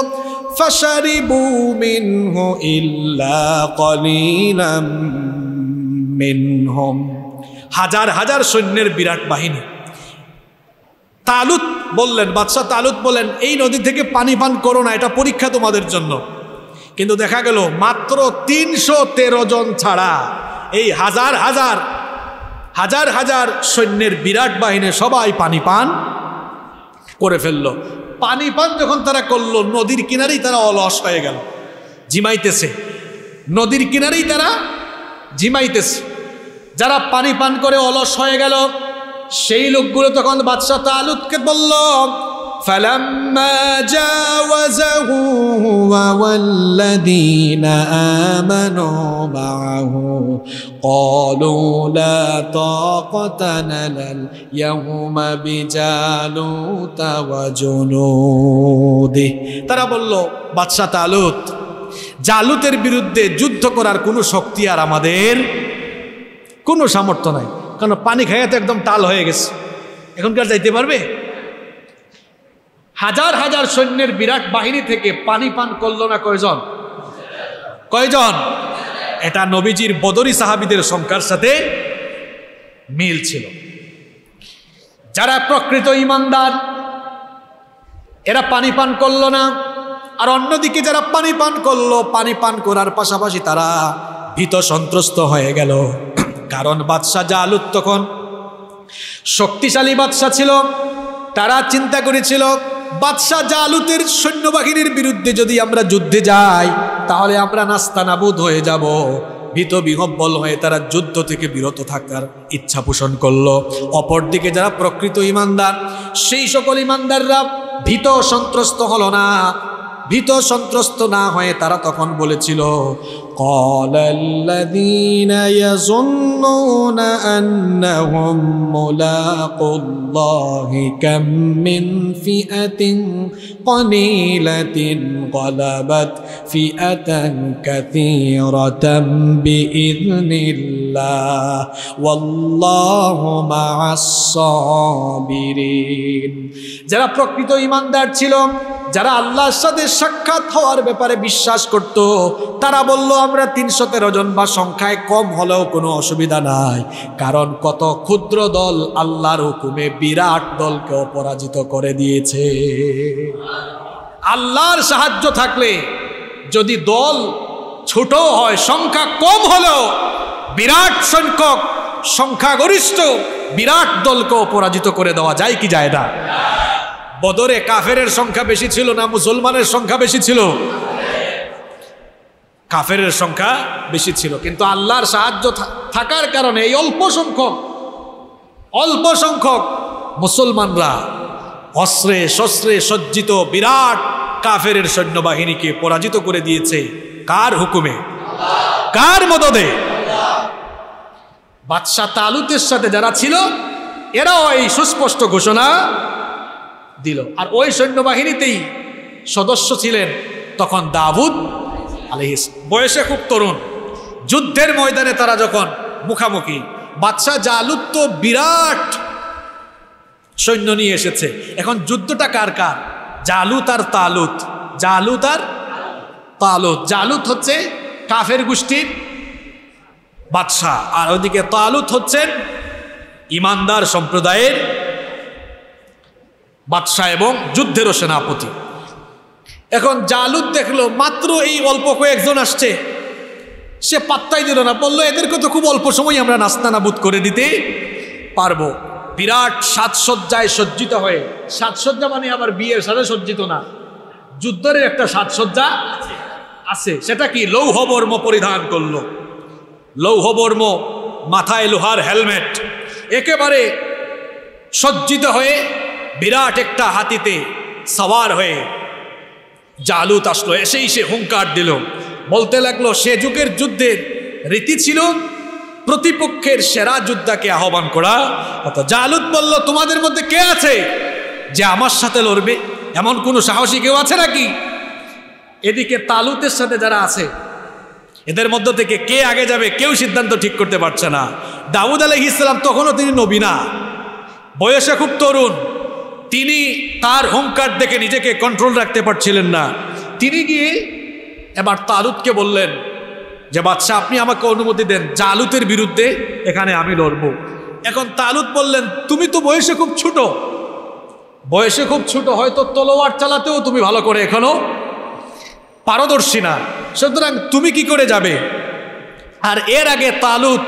হাজার হাজার সৈন্যের বিরাট বাহিনী তালুত বললেন বাদশাহ তালুত বলেন এই নদী থেকে পানি পান করো না এটা পরীক্ষা তোমাদের জন্য কিন্তু দেখা গেল মাত্র তিনশো তেরো জন ছাড়া এই হাজার হাজার হাজার হাজার সৈন্যের বিরাট বাহিনী সবাই পানি পান করে ফেলল পানি পান যখন তারা করলো নদীর কিনারেই তারা অলস হয়ে গেল জিমাইতেছে নদীর কিনারেই তারা জিমাইতেছে যারা পানি পান করে অলস হয়ে গেল সেই লোকগুলো তখন বাদশাহ তালুদকে বলল তারা বলল বাদশাহ তালুত জালুতের বিরুদ্ধে যুদ্ধ করার কোনো শক্তি আর আমাদের কোনো সামর্থ্য নাই কেন পানি খাইয়ে তো একদম তাল হয়ে গেছে এখনকার যাইতে পারবে হাজার হাজার সৈন্যের বিরাট বাহিনী থেকে পানি পান করল না কয়জন কয়জন এটা নবীজির বদরি সাহাবিদের সংখ্যার সাথে মিল ছিল যারা প্রকৃত ইমানদার এরা পানি পান করল না আর অন্যদিকে যারা পানি পান করলো পানি পান করার পাশাপাশি তারা ভীত সন্ত্রস্ত হয়ে গেল কারণ বাদশাহ জালুদ তখন শক্তিশালী বাদশাহ ছিল তারা চিন্তা করেছিল বাদশাহ জালুতের সৈন্যবাহিনীর বিরুদ্ধে যদি আমরা যুদ্ধে যাই তাহলে আমরা নাবুদ হয়ে যাব ভীত বিহব্বল হয়ে তারা যুদ্ধ থেকে বিরত থাকার ইচ্ছা পোষণ করলো অপরদিকে যারা প্রকৃত ইমানদার সেই সকল ইমানদাররা ভীত সন্ত্রস্ত হলো না ভীত সন্ত্রস্ত না হয়ে তারা তখন বলেছিল قال الذين يظنون انهم ملاقو الله كم من فئه قليله غلبت فئه كثيره باذن الله والله مع الصابرين যারা প্রকৃত ইমানদার ছিল যারা আল্লাহর সাথে সাক্ষাৎ হওয়ার ব্যাপারে বিশ্বাস করত তারা বলল আমরা তিনশো তেরো জন বা সংখ্যায় কম হলেও কোনো অসুবিধা নাই কারণ কত ক্ষুদ্র দল আল্লাহর হুকুমে বিরাট দলকে অপরাজিত করে দিয়েছে আল্লাহর সাহায্য থাকলে যদি দল ছোট হয় সংখ্যা কম হলেও বিরাট সংখ্যক সংখ্যাগরিষ্ঠ বিরাট দলকে অপরাজিত করে দেওয়া যায় কি যায় না বদরে কাফেরের সংখ্যা বেশি ছিল না মুসলমানের সংখ্যা বেশি ছিল কাফেরের সংখ্যা বেশি ছিল কিন্তু আল্লাহর সাহায্য থাকার কারণে এই অল্প সংখ্যক অল্প সংখ্যক মুসলমানরা অস্ত্রে শস্ত্রে সজ্জিত বিরাট কাফেরের সৈন্যবাহিনীকে পরাজিত করে দিয়েছে কার হুকুমে কার মদদে বাদশাহ তালুতের সাথে যারা ছিল এরাও এই সুস্পষ্ট ঘোষণা দিল আর ওই সৈন্যবাহিনীতেই সদস্য ছিলেন তখন দাবুদ আলহিস বয়সে খুব তরুণ যুদ্ধের ময়দানে তারা যখন মুখামুখি বাদশাহ জালুদ তো বিরাট সৈন্য নিয়ে এসেছে এখন যুদ্ধটা কার কার জালুত আর তালুত জালুত আর তালুত জালুত হচ্ছে কাফের গোষ্ঠীর বাদশাহ আর ওদিকে তালুত হচ্ছেন ইমানদার সম্প্রদায়ের বাদশাহ এবং যুদ্ধেরও সেনাপতি এখন জালুদ দেখলো মাত্র এই অল্প কয়েকজন আসছে সে পাত্তাই দিল না বললো এদেরকে তো খুব অল্প সময় আমরা নাস্তানাবুদ করে দিতে পারবো বিরাট সাজসজ্জায় সজ্জিত হয়ে সাজসজ্জা মানে আবার বিয়ের সাথে সজ্জিত না যুদ্ধের একটা সাজসজ্জা আছে সেটা কি লৌহবর্ম পরিধান করলো লৌহবর্ম মাথায় লোহার হেলমেট একেবারে সজ্জিত হয়ে বিরাট একটা হাতিতে সওয়ার হয়ে জালুত আসলো এসেই সে হুঙ্কার দিল বলতে লাগলো সে যুগের যুদ্ধের রীতি ছিল প্রতিপক্ষের সেরা যোদ্ধাকে আহ্বান করা অর্থাৎ জালুত বলল তোমাদের মধ্যে কে আছে যে আমার সাথে লড়বে এমন কোনো সাহসী কেউ আছে নাকি এদিকে তালুতের সাথে যারা আছে এদের মধ্য থেকে কে আগে যাবে কেউ সিদ্ধান্ত ঠিক করতে পারছে না দাউদ আলহ ইসলাম তখনও তিনি নবীনা বয়সে খুব তরুণ তিনি তার হুঙ্কার দেখে নিজেকে কন্ট্রোল রাখতে পারছিলেন না তিনি গিয়ে এবার তালুতকে বললেন যে বাদশাহ আপনি আমাকে অনুমতি দেন জালুতের বিরুদ্ধে এখানে আমি লড়ব এখন তালুত বললেন তুমি তো বয়সে খুব ছোট বয়সে খুব ছোট হয়তো তলোয়ার চালাতেও তুমি ভালো করে এখনো পারদর্শী না সুতরাং তুমি কি করে যাবে আর এর আগে তালুত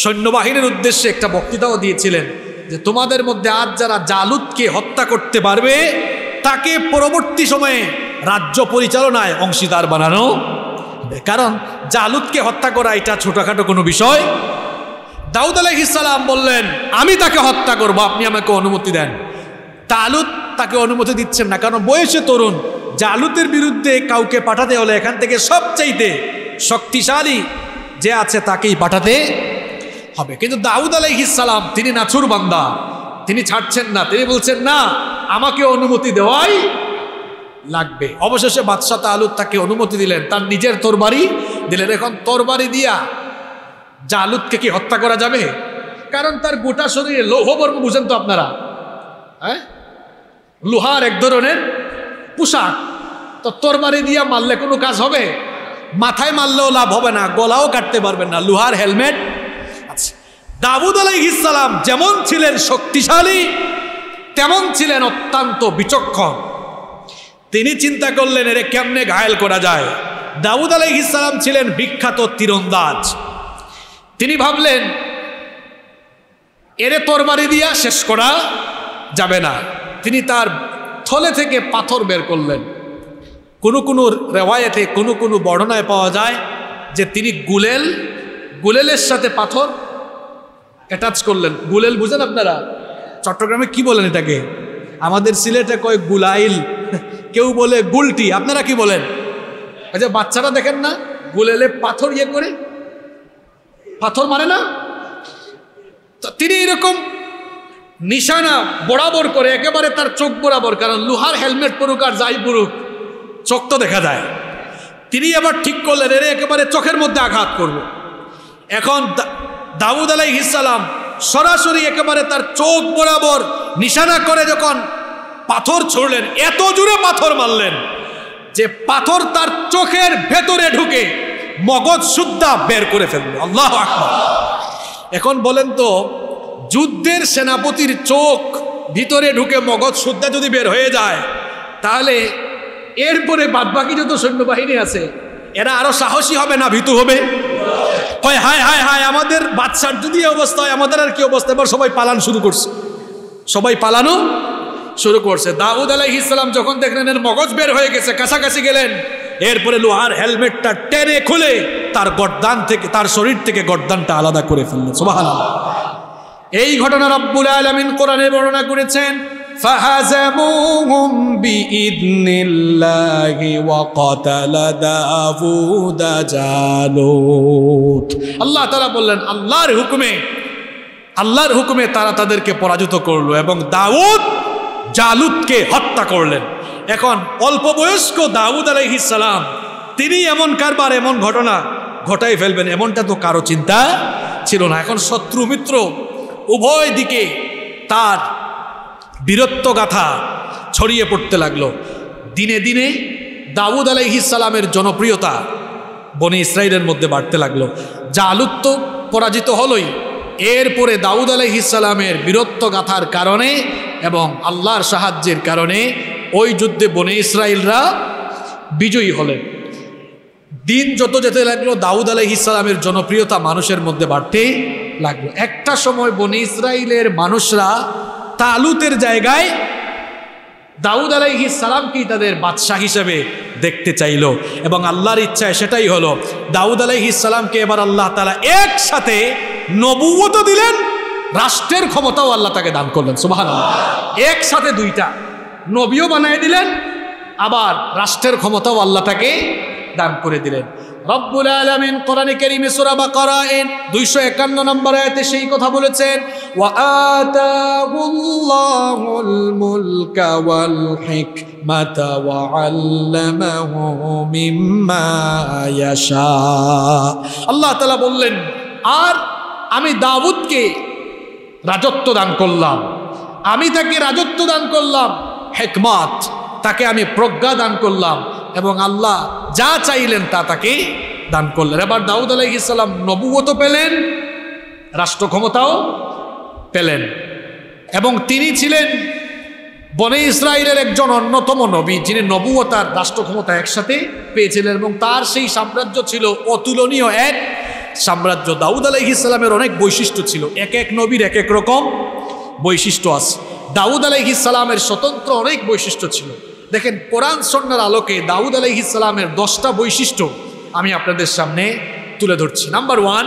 সৈন্যবাহিনীর উদ্দেশ্যে একটা বক্তৃতাও দিয়েছিলেন যে তোমাদের মধ্যে আজ যারা জালুদকে হত্যা করতে পারবে তাকে পরবর্তী সময়ে রাজ্য পরিচালনায় অংশীদার বানানো কারণ জালুদকে হত্যা করা এটা ছোটোখাটো কোনো বিষয় দাউদ আলহিসাল্লাম বললেন আমি তাকে হত্যা করব আপনি আমাকে অনুমতি দেন তালুত তাকে অনুমতি দিচ্ছেন না কারণ বয়সে তরুণ জালুতের বিরুদ্ধে কাউকে পাঠাতে হলে এখান থেকে সবচাইতে শক্তিশালী যে আছে তাকেই পাঠাতে হবে কিন্তু দাউদ সালাম তিনি নাছুর বান্দা তিনি ছাড়ছেন না তিনি বলছেন না আমাকে অনুমতি দেওয়াই লাগবে অবশেষে বাদশাহ তালুদ তাকে অনুমতি দিলেন তার নিজের তরবারি দিলেন এখন তরবারি দিয়া যা আলুদকে কি হত্যা করা যাবে কারণ তার গোটা শরীরে লৌহবর্ম বুঝেন তো আপনারা হ্যাঁ লোহার এক ধরনের পোশাক তো তরবারি দিয়া মারলে কোনো কাজ হবে মাথায় মারলেও লাভ হবে না গলাও কাটতে পারবেন না লোহার হেলমেট দাউদ আলাইহিসালাম যেমন ছিলেন শক্তিশালী তেমন ছিলেন অত্যন্ত বিচক্ষণ তিনি চিন্তা করলেন এরে কেমনে ঘায়ল করা যায় দাউদ আলাইহিসালাম ছিলেন বিখ্যাত তীরন্দাজ তিনি ভাবলেন এরে তরবারি দিয়া শেষ করা যাবে না তিনি তার থলে থেকে পাথর বের করলেন কোনো কোনো রেওয়ায়েতে কোনো কোনো বর্ণনায় পাওয়া যায় যে তিনি গুলেল গুলেলের সাথে পাথর অ্যাটাচ করলেন গুলেল বুঝেন আপনারা চট্টগ্রামে কি বলেন এটাকে আমাদের সিলেটে কয় গুলাইল কেউ বলে গুলটি আপনারা কি বলেন আচ্ছা বাচ্চারা দেখেন না গুলেলে পাথর ইয়ে করে পাথর মারে না তিনি এরকম নিশানা বরাবর করে একেবারে তার চোখ বরাবর কারণ লোহার হেলমেট পরুক আর যাই পরুক চোখ তো দেখা যায় তিনি আবার ঠিক করলেন এর একেবারে চোখের মধ্যে আঘাত করব এখন দাউদ আলাই ইসালাম সরাসরি একেবারে তার চোখ বরাবর নিশানা করে যখন পাথর ছড়লেন এত জুড়ে পাথর মারলেন যে পাথর তার চোখের ভেতরে ঢুকে মগজ সুদ্ধা বের করে ফেলল আল্লাহ এখন বলেন তো যুদ্ধের সেনাপতির চোখ ভিতরে ঢুকে মগজ সুদ্ধা যদি বের হয়ে যায় তাহলে এরপরে বাদবাকি যত সৈন্যবাহিনী আছে এরা আরো সাহসী হবে না ভীতু হবে হয় হায় হায় হায় আমাদের বাচ্চার যদি অবস্থা হয় আমাদের আর কি অবস্থা এবার সবাই পালান শুরু করছে সবাই পালানো শুরু করছে দাউদ আলাহ ইসলাম যখন দেখলেন এর মগজ বের হয়ে গেছে কাছাকাছি গেলেন এরপরে লোহার হেলমেটটা টেনে খুলে তার গরদান থেকে তার শরীর থেকে গরদানটা আলাদা করে ফেললেন সোবাহ এই ঘটনা রব্বুল আলমিন কোরআনে বর্ণনা করেছেন فهزموهم بإذن الله وقتل داوود جالوت আল্লাহ তাআলা বললেন আল্লাহর হুকুমে আল্লাহর হুকুমে তারা তাদেরকে পরাজিত করলো এবং দাউদ জালুতকে হত্যা করলেন এখন অল্প বয়স্ক দাউদ সালাম তিনি এমন কারবার এমন ঘটনা ঘটাই ফেলবেন এমনটা তো কারো চিন্তা ছিল না এখন শত্রু মিত্র উভয় দিকে তার বীরত্ব গাথা ছড়িয়ে পড়তে লাগলো দিনে দিনে দাউদ আলাইহিসালামের জনপ্রিয়তা বনে ইসরায়েলের মধ্যে বাড়তে লাগলো যা আলুত্ব পরাজিত হলই এরপরে দাউদ আলাইহিসালামের বীরত্ব গাথার কারণে এবং আল্লাহর সাহায্যের কারণে ওই যুদ্ধে বনে ইসরায়েলরা বিজয়ী হলেন দিন যত যেতে লাগলো দাউদ সালামের জনপ্রিয়তা মানুষের মধ্যে বাড়তে লাগলো একটা সময় বনে ইসরায়েলের মানুষরা তালুতের জায়গায় দাউদ আলাইহি সালামকেই তাদের বাদশাহ হিসেবে দেখতে চাইল এবং আল্লাহর ইচ্ছায় সেটাই হলো দাউদ আলাইহি সালামকে এবার আল্লাহ তালা একসাথে নবুত দিলেন রাষ্ট্রের ক্ষমতাও আল্লাহ তাকে দান করলেন সুবাহ একসাথে দুইটা নবীও বানিয়ে দিলেন আবার রাষ্ট্রের ক্ষমতাও আল্লাহ তাকে দান করে দিলেন রব্বুল আলামিন কোরআনে কেরিমে সুরা বা করায়েন দুইশো একান্ন নম্বর আয়তে সেই কথা বলেছেন ওয়া আল্লাহ তালা বললেন আর আমি দাউদকে রাজত্ব দান করলাম আমি তাকে রাজত্ব দান করলাম হেকমাত তাকে আমি প্রজ্ঞা দান করলাম এবং আল্লাহ যা চাইলেন তা তাকে দান করলেন এবার দাউদ আলাইসাল্লাম নবুগত পেলেন রাষ্ট্র ক্ষমতাও পেলেন এবং তিনি ছিলেন বনে ইসরায়েলের একজন অন্যতম নবী যিনি নবুয়তার রাষ্ট্র ক্ষমতা একসাথে পেয়েছিলেন এবং তার সেই সাম্রাজ্য ছিল অতুলনীয় এক সাম্রাজ্য দাউদ ইসলামের অনেক বৈশিষ্ট্য ছিল এক এক নবীর এক এক রকম বৈশিষ্ট্য আছে দাউদ আলাইহিসাল্লামের স্বতন্ত্র অনেক বৈশিষ্ট্য ছিল দেখেন কোরআন সন্ন্যার আলোকে দাউদ ইসলামের দশটা বৈশিষ্ট্য আমি আপনাদের সামনে তুলে ধরছি নাম্বার ওয়ান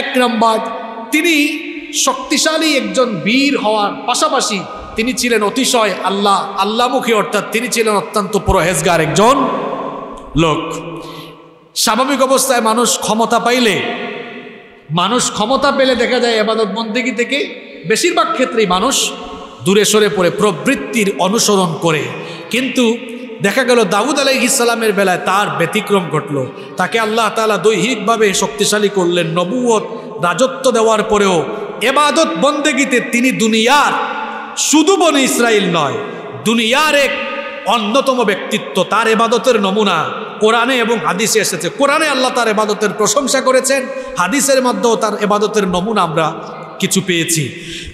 এক নাম্বার তিনি শক্তিশালী একজন বীর হওয়ার পাশাপাশি তিনি ছিলেন অতিশয় আল্লাহ আল্লামুখী অর্থাৎ তিনি ছিলেন অত্যন্ত প্রহেজগার একজন লোক স্বাভাবিক অবস্থায় মানুষ ক্ষমতা পাইলে মানুষ ক্ষমতা পেলে দেখা যায় এবাদত মন্দিগি থেকে বেশিরভাগ ক্ষেত্রেই মানুষ দূরে সরে পড়ে প্রবৃত্তির অনুসরণ করে কিন্তু দেখা গেল দাউদ ইসলামের বেলায় তার ব্যতিক্রম ঘটল তাকে আল্লাহ তালা দৈহিকভাবে শক্তিশালী করলেন নবুয়ত রাজত্ব দেওয়ার পরেও এবাদত বন্দেগিতে তিনি দুনিয়ার শুধু বনে ইসরায়েল নয় দুনিয়ার এক অন্যতম ব্যক্তিত্ব তার এবাদতের নমুনা কোরআনে এবং হাদিসে এসেছে কোরআনে আল্লাহ তার এবাদতের প্রশংসা করেছেন হাদিসের মধ্যেও তার এবাদতের নমুনা আমরা কিছু পেয়েছি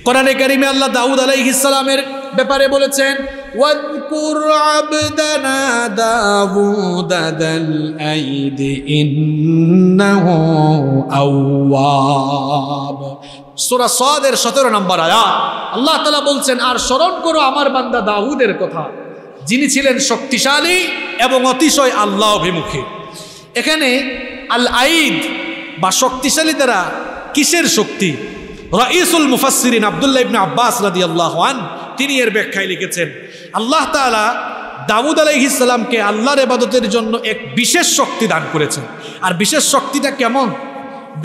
কোরআনে কারিমে আল্লাহ দাউদ আলাইহিসালামের ব্যাপারে বলেছেন সতেরো নম্বর আল্লাহ তালা বলছেন আর স্মরণ করো আমার বান্দা দাউদের কথা যিনি ছিলেন শক্তিশালী এবং অতিশয় আল্লাহ অভিমুখী এখানে আল আইদ বা শক্তিশালী দ্বারা কিসের শক্তি রাইসুল মুফাসসিরিন আবদুল্লাহ ইবনে আব্বাস রাদিয়াল্লাহু আন তিনি এর ব্যাখ্যায় লিখেছেন আল্লাহ তাআলা দাউদ সালামকে আল্লাহর ইবাদতের জন্য এক বিশেষ শক্তি দান করেছেন আর বিশেষ শক্তিটা কেমন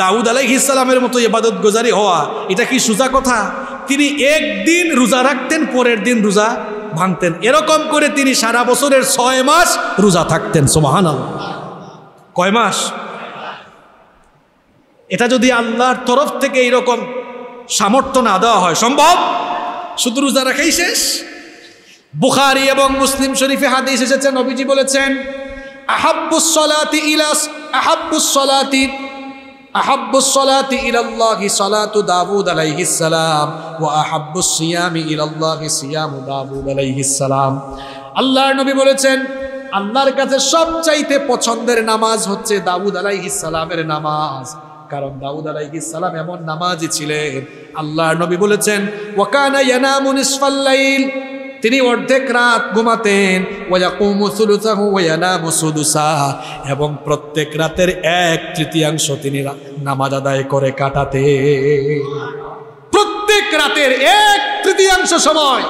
দাউদ সালামের মতো ইবাদত গুজারি হওয়া এটা কি সোজা কথা তিনি একদিন রোজা রাখতেন পরের দিন রোজা ভাঙতেন এরকম করে তিনি সারা বছরের ছয় মাস রোজা থাকতেন সুবহানাল্লাহ কয় মাস এটা যদি আল্লাহর তরফ থেকে এরকম সামর্থ্য না দেওয়া হয় সম্ভব শুধু রোজা রাখাই শেষ বুখারি এবং মুসলিম শরীফে হাতে এসেছে নবীজি বলেছেন আহাব্বুসলাতি ইলাস আহাব্বুসলাতি সিয়ামু আল্লাহর নবী বলেছেন আল্লাহর কাছে সবচাইতে পছন্দের নামাজ হচ্ছে দাউদ আলাইহিস নামাজ কারণ দাউদ আলাইহিস সালাম এমন নামাজি ছিলেন আল্লাহর নবী বলেছেন ওয়াকানা ইয়ানামু নিসফাল লাইল তিনি অর্ধেক রাত ঘুমাতেন ওয়া এবং প্রত্যেক রাতের এক তৃতীয়াংশ তিনি নামাজ আদায় করে কাটাতে প্রত্যেক রাতের এক তৃতীয়াংশ সময়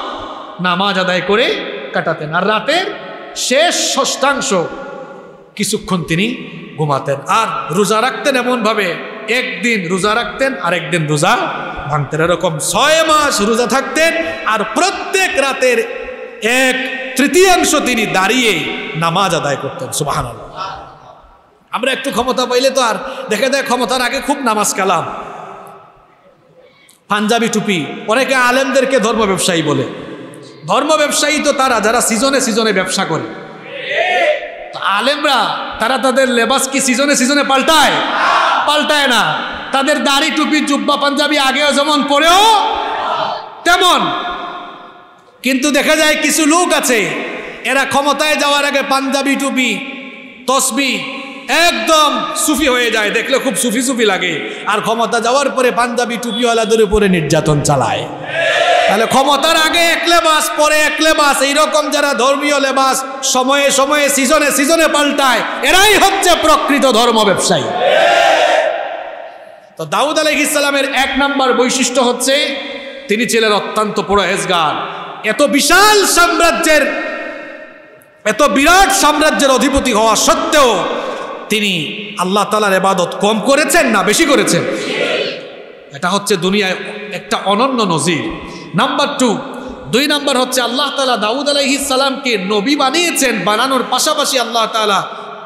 নামাজ আদায় করে কাটাতেন আর রাতের শেষ ষষ্ঠাংশ কিছুক্ষণ তিনি ঘুমাতেন আর রোজা রাখতেন এমনভাবে একদিন রোজা রাখতেন আর একদিন রোজা ভাঙতেন এরকম ছয় মাস রোজা থাকতেন আর প্রত্যেক রাতের এক তৃতীয়াংশ তিনি দাঁড়িয়ে নামাজ আদায় করতেন সুবাহান আমরা একটু ক্ষমতা পাইলে তো আর দেখা দেয় ক্ষমতার আগে খুব নামাজ কালাম পাঞ্জাবি টুপি অনেকে আলেমদেরকে ধর্ম ব্যবসায়ী বলে ধর্ম ব্যবসায়ী তো তারা যারা সিজনে সিজনে ব্যবসা করে আলেমরা তারা তাদের লেবাস কি সিজনে সিজনে পাল্টায় পাল্টায় না তাদের দাড়ি টুপি জুব্বা পাঞ্জাবি আগেও যেমন পরেও তেমন কিন্তু দেখা যায় কিছু লোক আছে এরা ক্ষমতায় যাওয়ার আগে পাঞ্জাবি টুপি তসবি একদম সুফি হয়ে যায় দেখলে খুব সুফি সুফি লাগে আর ক্ষমতা যাওয়ার পরে পাঞ্জাবি টুপিওয়ালাদের উপরে নির্যাতন চালায় তাহলে ক্ষমতার আগে এক লেবাস পরে এক লেবাস এইরকম যারা ধর্মীয় লেবাস সময়ে সময়ে সিজনে সিজনে পাল্টায় এরাই হচ্ছে প্রকৃত ধর্ম ব্যবসায়ী তো দাউদ আলহ ইসলামের এক নম্বর বৈশিষ্ট্য হচ্ছে তিনি ছিলেন অত্যন্ত পরহেজগার এত বিশাল সাম্রাজ্যের এত বিরাট সাম্রাজ্যের অধিপতি হওয়া সত্ত্বেও তিনি আল্লাহ তালার এবাদত কম করেছেন না বেশি করেছেন এটা হচ্ছে দুনিয়ায় একটা অনন্য নজির নাম্বার টু দুই নাম্বার হচ্ছে আল্লাহ তালা দাউদ সালামকে নবী বানিয়েছেন বানানোর পাশাপাশি আল্লাহ তালা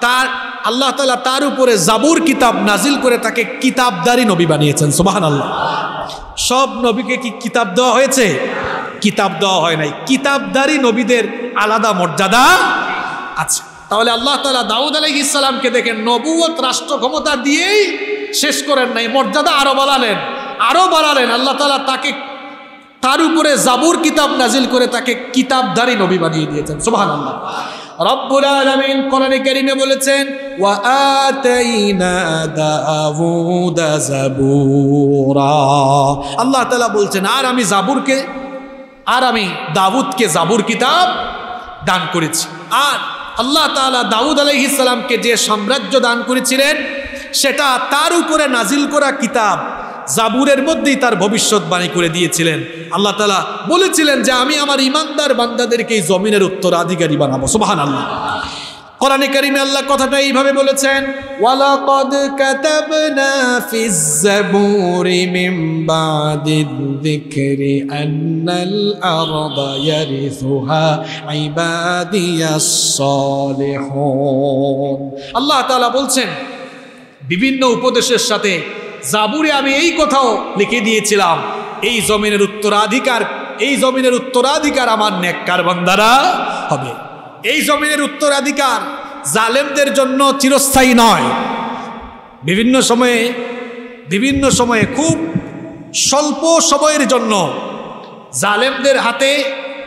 তার আল্লাহ তালা তার উপরে জাবুর কিতাব নাজিল করে তাকে কিতাবদারি নবী বানিয়েছেন সুবাহান আল্লাহ সব নবীকে কি কিতাব দেওয়া হয়েছে কিতাব দেওয়া হয় নাই কিতাবদারি নবীদের আলাদা মর্যাদা আচ্ছা তাহলে আল্লাহ তালা দাউদ আলহ ইসলামকে দেখে নবুয়ত রাষ্ট্র ক্ষমতা দিয়েই শেষ করেন নাই মর্যাদা আরও বাড়ালেন আরও বাড়ালেন আল্লাহ তালা তাকে তার উপরে জাবুর কিতাব নাজিল করে তাকে কিতাবধারী নবী বানিয়ে দিয়েছেন সোহান আল্লাহ রব্বুল আলামিন কোরআনে কারীমে বলেছেন ওয়া আতাইনা দাউদা যাবুরা আল্লাহ তালা বলছেন আর আমি জাবুরকে আর আমি দাবুদকে জাবুর কিতাব দান করেছি আর আল্লাহ তালা দাউদ ইসলামকে যে সাম্রাজ্য দান করেছিলেন সেটা তার উপরে নাজিল করা কিতাব জাবুরের মধ্যেই তার ভবিষ্যৎবাণী করে দিয়েছিলেন আল্লাহ তালা বলেছিলেন যে আমি আমার ইমানদার বান্দাদেরকে এই জমিনের উত্তরাধিকারী বানাবো সুবাহান আল্লাহ কোরআনে কারিমে আল্লাহ কথাটা এইভাবে বলেছেন ওয়ালাকাদ কাতাবনা ফিজ যাবুরি মিন বাদিদ যিকরি আনাল আরদা ইয়ারিসুহা ইবাদিয়াস সালিহুন আল্লাহ তাআলা বলছেন বিভিন্ন উপদেশের সাথে জাবুরে আমি এই কথাও লিখে দিয়েছিলাম এই জমিনের উত্তরাধিকার এই জমিনের উত্তরাধিকার আমার নেককার বান্দারা হবে এই জমিনের উত্তরাধিকার জালেমদের জন্য চিরস্থায়ী নয় বিভিন্ন সময়ে বিভিন্ন সময়ে খুব স্বল্প সময়ের জন্য জালেমদের হাতে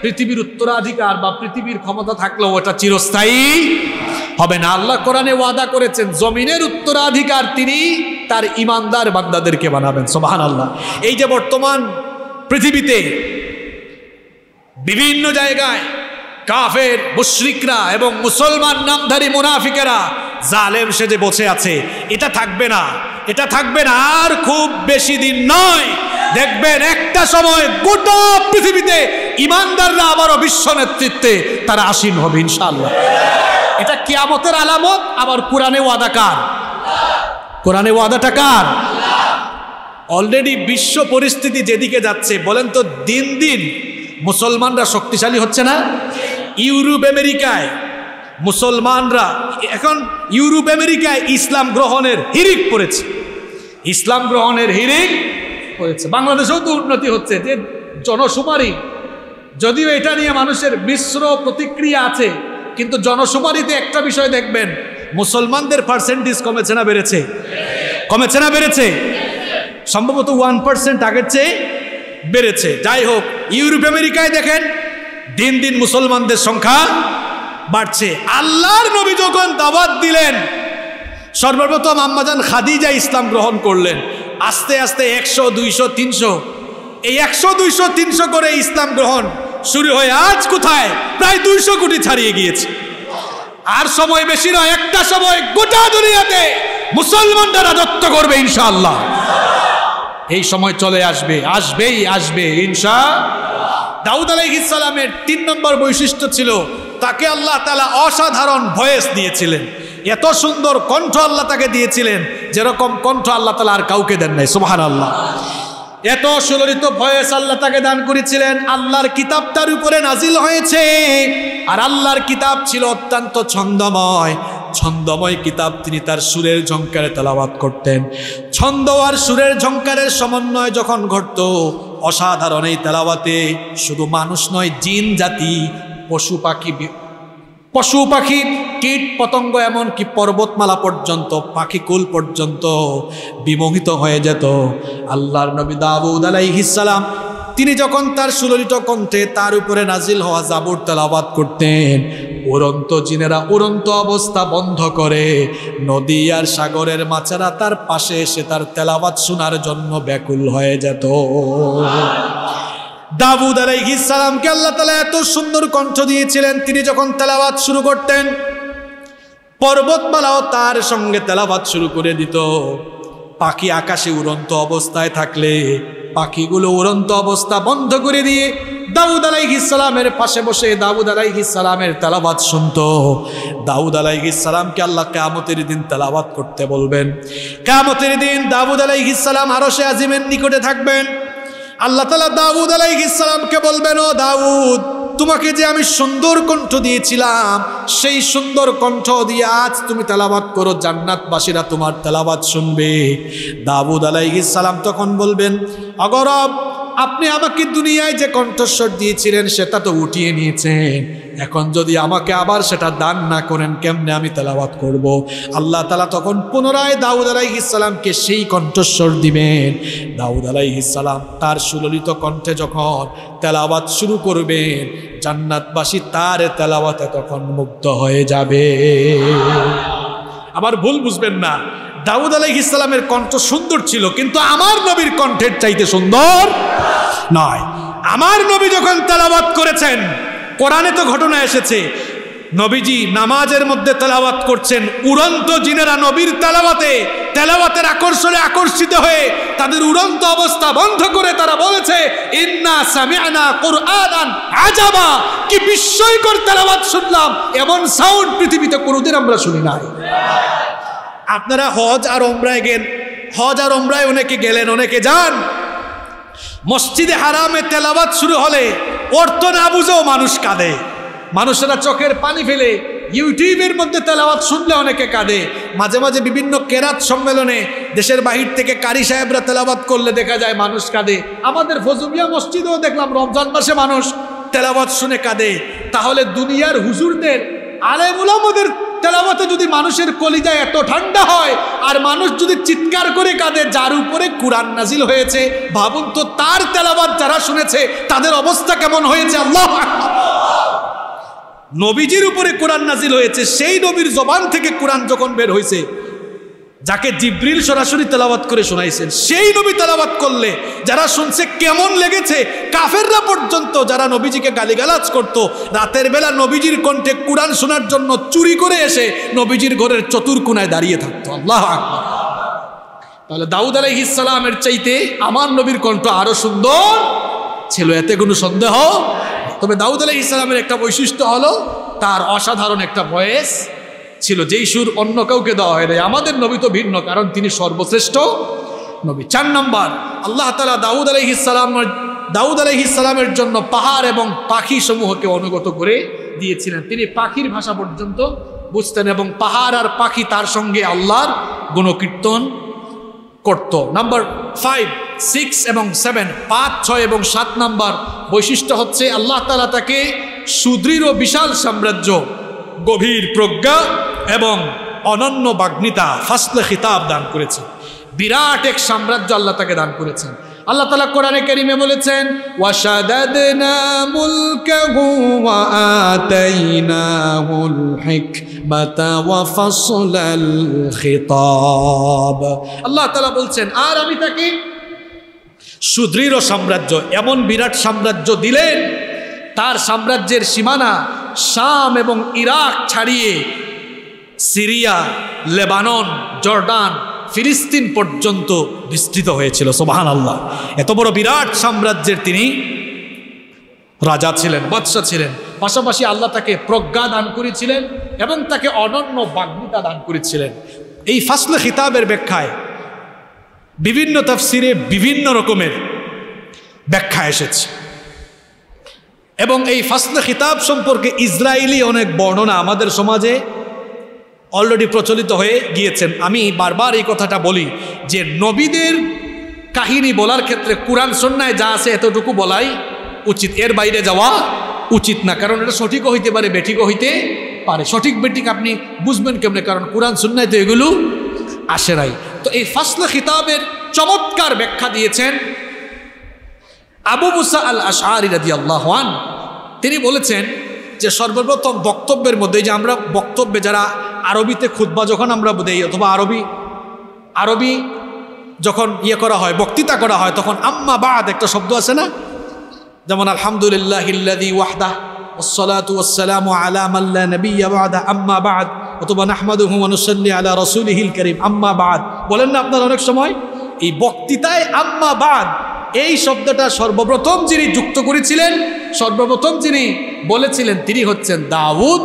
পৃথিবীর উত্তরাধিকার বা পৃথিবীর ক্ষমতা থাকলেও ওটা চিরস্থায়ী হবে না আল্লাহ কোরআনে ওয়াদা করেছেন জমিনের উত্তরাধিকার তিনি তার ইমানদার বান্দাদেরকে বানাবেন সোহান আল্লাহ এই যে বর্তমান পৃথিবীতে বিভিন্ন জায়গায় কাফের মুশ্রিকরা এবং মুসলমান নামধারী মুনাফিকেরা জালেম সেজে বসে আছে এটা থাকবে না এটা থাকবে না আর খুব বেশি দিন নয় দেখবেন একটা সময় গোটা পৃথিবীতে ইমানদাররা আবারও বিশ্ব নেতৃত্বে তারা আসীন হবে ইনশাল্লাহ এটা কিয়ামতের আলামত আবার কোরআনে ওয়াদা কার কোরআনে ওয়াদাটা কার অলরেডি বিশ্ব পরিস্থিতি যেদিকে যাচ্ছে বলেন তো দিন দিন মুসলমানরা শক্তিশালী হচ্ছে না ইউরোপ আমেরিকায় মুসলমানরা এখন ইউরোপ আমেরিকায় ইসলাম গ্রহণের হিরিক পড়েছে ইসলাম গ্রহণের হিরিক পড়েছে বাংলাদেশেও তো উন্নতি হচ্ছে যে জনসুমারি যদিও এটা নিয়ে মানুষের মিশ্র প্রতিক্রিয়া আছে কিন্তু জনসুমারিতে একটা বিষয় দেখবেন মুসলমানদের পার্সেন্টেজ কমেছে না বেড়েছে কমেছে না বেড়েছে সম্ভবত ওয়ান পার্সেন্ট আগের চেয়ে বেড়েছে যাই হোক ইউরোপ আমেরিকায় দেখেন দিন দিন মুসলমানদের সংখ্যা বাড়ছে আল্লাহর নবী যখন দাওয়াত দিলেন সর্বপ্রথম আম্মাজান খাদিজা ইসলাম গ্রহণ করলেন আস্তে আস্তে একশো দুইশো তিনশো এই একশো দুইশো তিনশো করে ইসলাম গ্রহণ শুরু হয়ে আজ কোথায় প্রায় দুইশো কোটি ছাড়িয়ে গিয়েছে আর সময় বেশি নয় একটা সময় গোটা দুনিয়াতে মুসলমানরা রাজত্ব করবে ইনশাআল্লাহ এই সময় চলে আসবে আসবেই আসবে ইনশা দাউদ আলাইহিসালামের তিন নম্বর বৈশিষ্ট্য ছিল তাকে আল্লাহ তালা অসাধারণ ভয়েস দিয়েছিলেন এত সুন্দর কণ্ঠ আল্লাহ তাকে দিয়েছিলেন যেরকম কণ্ঠ আল্লাহ তালা আর কাউকে দেন নাই সুহান আল্লাহ এত সুলরিত ভয়েস আল্লাহ তাকে দান করেছিলেন আল্লাহর কিতাব তার উপরে নাজিল হয়েছে আর আল্লাহর কিতাব ছিল অত্যন্ত ছন্দময় ছন্দময় কিতাব তিনি তার সুরের ঝঙ্কারে তালাবাদ করতেন ছন্দ আর সুরের ঝঙ্কারের সমন্বয় যখন ঘটত অসাধারণ এই তেলাওয়াতে শুধু মানুষ নয় জিন জাতি পশু পাখি পশু পাখি কীট পতঙ্গ এমনকি পর্বতমালা পর্যন্ত পাখিকুল পর্যন্ত বিমোহিত হয়ে যেত আল্লাহর নবী দাউদ আলাইহিসালাম তিনি যখন তার সুললিত কণ্ঠে তার উপরে নাজিল হওয়া জাবুর তেলাবাদ করতেন উড়ন্ত জিনেরা উড়ন্ত অবস্থা বন্ধ করে নদী আর সাগরের মাছেরা তার পাশে এসে তার তেলাবাত শোনার জন্য ব্যাকুল হয়ে যেত দাবুদ আলাইহিসালামকে আল্লাহ তালা এত সুন্দর কণ্ঠ দিয়েছিলেন তিনি যখন তেলাবাত শুরু করতেন পর্বতমালাও তার সঙ্গে তেলাবাত শুরু করে দিত পাখি আকাশে উড়ন্ত অবস্থায় থাকলে পাখিগুলো উড়ন্ত অবস্থা বন্ধ করে দিয়ে দাউদ আলাইহিসালামের পাশে বসে দাউদ আলাইহিসালামের তালাবাত শুনত দাউদ আলাইহিসালামকে আল্লাহ কামতের দিন তালাবাত করতে বলবেন কামতের দিন দাউদ আলাইহিসালাম আরো সে আজিমের নিকটে থাকবেন আল্লাহ তালা দাউদ আলাইহিসালামকে বলবেন ও দাউদ তোমাকে যে আমি সুন্দর কণ্ঠ দিয়েছিলাম সেই সুন্দর কণ্ঠ দিয়ে আজ তুমি তেলাবাদ করো জান্নাতবাসীরা তোমার তেলাবাদ শুনবে দাবুদ আলাইহিস সালাম তখন বলবেন অগরব আপনি আমাকে দুনিয়ায় যে কণ্ঠস্বর দিয়েছিলেন সেটা তো উঠিয়ে নিয়েছেন এখন যদি আমাকে আবার সেটা দান না করেন কেমনে আমি তেলাবাদ করব। আল্লাহ তালা তখন পুনরায় দাউদ আলাই ইসালামকে সেই কণ্ঠস্বর দিবেন দাউদ আলাই ইসালাম তার সুললিত কণ্ঠে যখন তেলাবাদ শুরু করবেন জান্নাতবাসী তার তেলাওয়াতে তখন মুগ্ধ হয়ে যাবে আবার ভুল বুঝবেন না দাউদ আলাইহ ইসলামের কণ্ঠ সুন্দর ছিল কিন্তু আমার নবীর কণ্ঠের চাইতে সুন্দর নয় আমার নবী যখন তেলাবাত করেছেন কোরআনে তো ঘটনা এসেছে নবীজি নামাজের মধ্যে তেলাওয়াত করছেন উড়ন্ত জিনেরা নবীর তেলাবাতে তেলাওয়াতের আকর্ষণে আকর্ষিত হয়ে তাদের উড়ন্ত অবস্থা বন্ধ করে তারা বলেছে ইন্না কি বিস্ময়কর তেলাওয়াত শুনলাম এমন সাউন্ড পৃথিবীতে কোনোদিন আমরা শুনি নাই আপনারা হজ আর ওমরায় গেন হজ আর ওমরায় অনেকে গেলেন অনেকে যান মসজিদে হারামে তেলাবাদ শুরু হলে অর্থ না বুঝেও মানুষ কাঁদে মানুষেরা চোখের পানি ফেলে ইউটিউবের মধ্যে তেলাওয়াত শুনলে অনেকে কাঁদে মাঝে মাঝে বিভিন্ন কেরাত সম্মেলনে দেশের বাহির থেকে কারি সাহেবরা তেলাবাদ করলে দেখা যায় মানুষ কাঁদে আমাদের ফজুমিয়া মসজিদেও দেখলাম রমজান মাসে মানুষ তেলাবাদ শুনে কাঁদে তাহলে দুনিয়ার হুজুরদের আলেমুলামদের তেলাবতে যদি মানুষের কলিজা এত ঠান্ডা হয় আর মানুষ যদি চিৎকার করে কাঁদে যার উপরে কোরআন নাজিল হয়েছে ভাবুন তো তার তেলাবাত যারা শুনেছে তাদের অবস্থা কেমন হয়েছে আল্লাহ নবীজির উপরে কোরআন নাজিল হয়েছে সেই নবীর জবান থেকে কোরআন যখন বের হয়েছে যাকে জিব্রিল সরাসরি তেলাওয়াত করে শোনাইছেন সেই নবী তেলাওয়াত করলে যারা শুনছে কেমন লেগেছে কাফেররা পর্যন্ত যারা নবীজিকে গালিগালাজ করত রাতের বেলা নবীজির কণ্ঠে কোরআন শোনার জন্য চুরি করে এসে নবীজির ঘরের চতুর্কোনায় দাঁড়িয়ে থাকতো আল্লাহ তাহলে দাউদ আলাইহিসালামের চাইতে আমার নবীর কণ্ঠ আরও সুন্দর ছিল এতে কোনো সন্দেহ তবে দাউদ আলাইহিসালামের একটা বৈশিষ্ট্য হলো তার অসাধারণ একটা বয়েস ছিল যেই সুর অন্য কাউকে দেওয়া হয় নাই আমাদের নবী তো ভিন্ন কারণ তিনি সর্বশ্রেষ্ঠ নবী চার নম্বর আল্লাহ তালা দাউদ আলহিসালামের দাউদ আলহিসালামের জন্য পাহাড় এবং পাখি সমূহকে অনুগত করে দিয়েছিলেন তিনি পাখির ভাষা পর্যন্ত বুঝতেন এবং পাহাড় আর পাখি তার সঙ্গে আল্লাহর গুণকীর্তন করত নাম্বার ফাইভ সিক্স এবং সেভেন পাঁচ ছয় এবং সাত নাম্বার বৈশিষ্ট্য হচ্ছে আল্লাহ তালা তাকে সুদৃঢ় বিশাল সাম্রাজ্য গভীর প্রজ্ঞা এবং অনন্য বাগ্নিতা ফাসলে খিতাব দান করেছে বিরাট এক সাম্রাজ্য আল্লাহ তাকে দান করেছেন আল্লাহ তালা কোরআনে কেরিমে বলেছেন আল্লাহ তালা বলছেন আর আমি তাকে সুদৃঢ় সাম্রাজ্য এমন বিরাট সাম্রাজ্য দিলেন তার সাম্রাজ্যের সীমানা শাম এবং ইরাক ছাড়িয়ে সিরিয়া লেবানন জর্ডান ফিলিস্তিন পর্যন্ত বিস্তৃত হয়েছিল সোবাহান আল্লাহ এত বড় বিরাট সাম্রাজ্যের তিনি রাজা ছিলেন বাদশাহ ছিলেন পাশাপাশি আল্লাহ তাকে প্রজ্ঞা দান করেছিলেন এবং তাকে অনন্য বাগ্মিতা দান করেছিলেন এই ফাসলে খিতাবের ব্যাখ্যায় বিভিন্ন তাফসিরে বিভিন্ন রকমের ব্যাখ্যা এসেছে এবং এই ফাসলে খিতাব সম্পর্কে ইসরায়েলি অনেক বর্ণনা আমাদের সমাজে অলরেডি প্রচলিত হয়ে গিয়েছেন আমি বারবার এই কথাটা বলি যে নবীদের কাহিনী বলার ক্ষেত্রে কোরআন সন্ন্যায় যা আছে এতটুকু বলাই উচিত এর বাইরে যাওয়া উচিত না কারণ এটা সঠিকও হইতে পারে বেঠিকও হইতে পারে সঠিক বেঠিক আপনি বুঝবেন কেমনে কারণ কোরআন সন্ন্যায় তো এগুলো আসে নাই তো এই ফাসলা খিতাবের চমৎকার ব্যাখ্যা দিয়েছেন আবু মুসা আল আশাহ তিনি বলেছেন যে সর্বপ্রথম বক্তব্যের মধ্যে যে আমরা বক্তব্যে যারা আরবিতে খুদ্া যখন আমরা দেই অথবা আরবি আরবি যখন ইয়ে করা হয় বক্তৃতা করা হয় তখন আম্মা বাদ একটা শব্দ আছে না যেমন আলহামদুলিল্লাহ হিল্লাদি ওয়াহদা অথবা বলেন না অনেক সময় এই বক্তৃতায় এই শব্দটা সর্বপ্রথম যিনি যুক্ত করেছিলেন সর্বপ্রথম যিনি বলেছিলেন তিনি হচ্ছেন দাউদ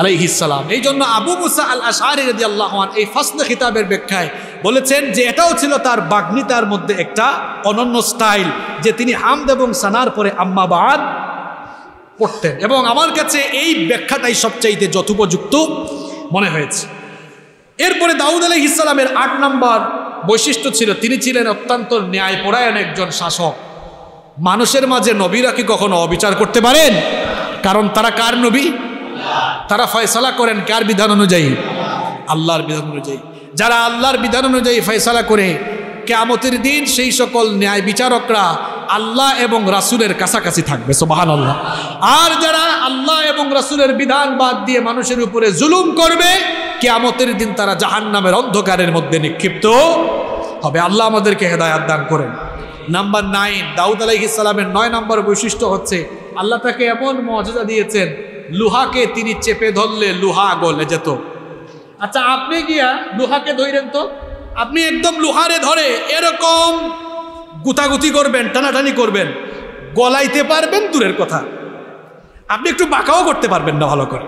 আলাইহিসাল্লাম এই জন্য আবু মুসা আল আশারি রদি আল্লাহান এই ফসল খিতাবের ব্যাখ্যায় বলেছেন যে এটাও ছিল তার বাগ্নিতার মধ্যে একটা অনন্য স্টাইল যে তিনি হামদ এবং সানার পরে আম্মাবাদ পড়তেন এবং আমার কাছে এই ব্যাখ্যাটাই সবচাইতে যথোপযুক্ত মনে হয়েছে এরপরে দাউদ আলহ ইসালামের আট নম্বর বৈশিষ্ট্য ছিল তিনি ছিলেন অত্যন্ত ন্যায়পরায়ণ একজন শাসক মানুষের মাঝে নবীরা কি কখনো অবিচার করতে পারেন কারণ তারা কার নবী তারা ফয়সলা করেন কার বিধান অনুযায়ী আল্লাহর বিধান অনুযায়ী যারা আল্লাহর বিধান অনুযায়ী ফয়সলা করে কেয়ামতের দিন সেই সকল ন্যায় বিচারকরা আল্লাহ এবং রাসুলের কাছাকাছি থাকবে সোবাহান আল্লাহ আর যারা আল্লাহ এবং রাসুলের বিধান বাদ দিয়ে মানুষের উপরে জুলুম করবে কেয়ামতের দিন তারা জাহান নামের অন্ধকারের মধ্যে নিক্ষিপ্ত হবে আল্লাহ আমাদেরকে হেদায়াত দান করেন নাম্বার নাইন দাউদ আলাইহিসালামের নয় নম্বর বৈশিষ্ট্য হচ্ছে আল্লাহ তাকে এমন মর্যাদা দিয়েছেন লুহাকে তিনি চেপে ধরলে লুহা গলে যেত আচ্ছা আপনি গিয়া লুহাকে ধরেন তো আপনি একদম লুহারে ধরে এরকম গুতাগুতি করবেন টানাটানি করবেন গলাইতে পারবেন দূরের কথা আপনি একটু বাঁকাও করতে পারবেন না ভালো করে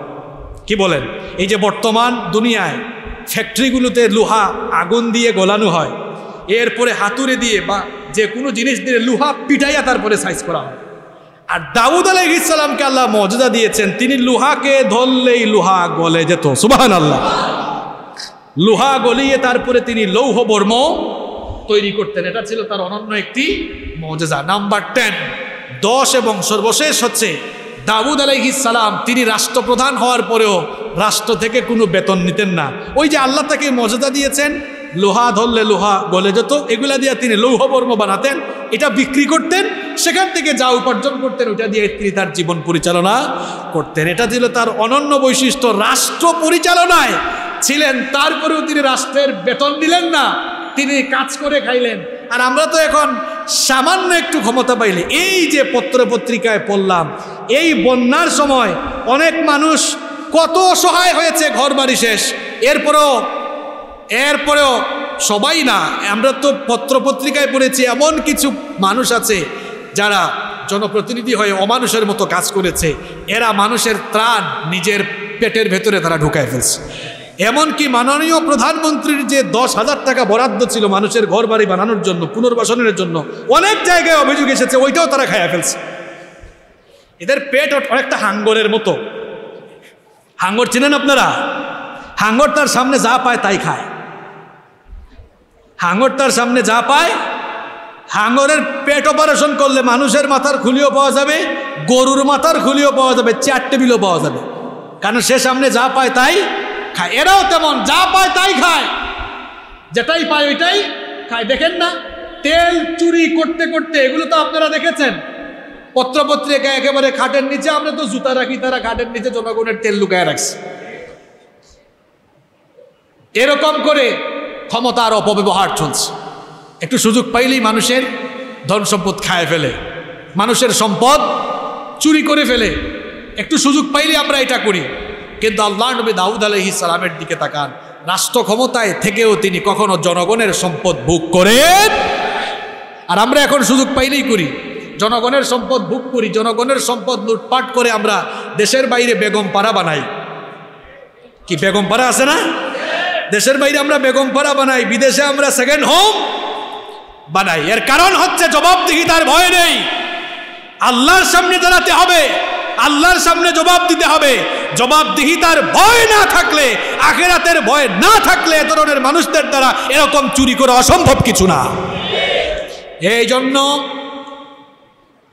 কি বলেন এই যে বর্তমান দুনিয়ায় ফ্যাক্টরিগুলোতে লোহা আগুন দিয়ে গলানো হয় এরপরে হাতুড়ে দিয়ে বা যে কোনো জিনিস দিয়ে লোহা পিটাইয়া তারপরে সাইজ করা হয় আর দাউদ আলহিসাল্লামকে আল্লাহ মর্যাদা দিয়েছেন তিনি লোহাকে ধরলেই লোহা গলে যেত সুবাহান আল্লাহ লোহা গলিয়ে তারপরে তিনি লৌহ বর্ম তৈরি করতেন এটা ছিল তার অনন্য একটি মর্যাদা নাম্বার টেন দশ এবং সর্বশেষ হচ্ছে দাউদ ইসালাম তিনি রাষ্ট্রপ্রধান হওয়ার পরেও রাষ্ট্র থেকে কোনো বেতন নিতেন না ওই যে আল্লাহ তাকে মর্যাদা দিয়েছেন লোহা ধরলে লোহা গলে যেত এগুলা দিয়ে তিনি লৌহবর্ম বানাতেন এটা বিক্রি করতেন সেখান থেকে যা উপার্জন করতেন ওইটা দিয়ে তিনি তার জীবন পরিচালনা করতেন এটা ছিল তার অনন্য বৈশিষ্ট্য রাষ্ট্র পরিচালনায় ছিলেন তারপরেও তিনি রাষ্ট্রের বেতন দিলেন না তিনি কাজ করে খাইলেন আর আমরা তো এখন সামান্য একটু ক্ষমতা পাইলে এই যে পত্র পত্রিকায় পড়লাম এই বন্যার সময় অনেক মানুষ কত অসহায় হয়েছে ঘর বাড়ি শেষ এরপরেও এরপরেও সবাই না আমরা তো পত্র পত্রিকায় পড়েছি এমন কিছু মানুষ আছে যারা জনপ্রতিনিধি হয়ে অমানুষের মতো কাজ করেছে এরা মানুষের ত্রাণ নিজের পেটের ভেতরে তারা ঢুকায় ফেলছে এমনকি মাননীয় প্রধানমন্ত্রীর যে দশ হাজার টাকা বরাদ্দ ছিল মানুষের ঘর বাড়ি বানানোর জন্য পুনর্বাসনের জন্য অনেক জায়গায় অভিযোগ এসেছে ওইটাও তারা খায়া ফেলছে এদের পেট অনেকটা হাঙ্গরের মতো হাঙ্গর চিনেন আপনারা হাঙ্গর তার সামনে যা পায় তাই খায় হাঙ্গর তার সামনে যা পায় হাঙরের পেট অপারেশন করলে মানুষের মাথার খুলিও পাওয়া যাবে গরুর মাথার খুলিও পাওয়া যাবে চেয়ার টেবিলও পাওয়া যাবে কারণ সে সামনে যা পায় তাই খায় এরাও তেমন যা পায় তাই খায় যেটাই পায় ওইটাই খায় দেখেন না তেল চুরি করতে করতে এগুলো তো আপনারা দেখেছেন পত্রপত্রিকা একেবারে খাটের নিচে আমরা তো জুতা রাখি তারা খাটের নিচে জনগণের তেল লুকায় রাখছে এরকম করে ক্ষমতার অপব্যবহার চলছে একটু সুযোগ পাইলেই মানুষের ধন সম্পদ খায় ফেলে মানুষের সম্পদ চুরি করে ফেলে একটু সুযোগ পাইলে আমরা এটা করি কিন্তু আল্লাহ নবী দাউদ আলহি সালামের দিকে তাকান রাষ্ট্র ক্ষমতায় থেকেও তিনি কখনো জনগণের সম্পদ ভোগ করেন আর আমরা এখন সুযোগ পাইলেই করি জনগণের সম্পদ ভোগ করি জনগণের সম্পদ লুটপাট করে আমরা দেশের বাইরে বেগম পাড়া বানাই কি বেগম পাড়া আছে না দেশের বাইরে আমরা বেগম পাড়া বানাই বিদেশে আমরা সেকেন্ড হোম বানাই এর কারণ হচ্ছে জবাবদিহিতার ভয় নেই আল্লাহর সামনে দাঁড়াতে হবে আল্লাহর সামনে জবাব দিতে হবে জবাবদিহিতার ভয় না থাকলে আখেরাতের ভয় না থাকলে এ ধরনের মানুষদের দ্বারা এরকম চুরি করা অসম্ভব কিছু না এই জন্য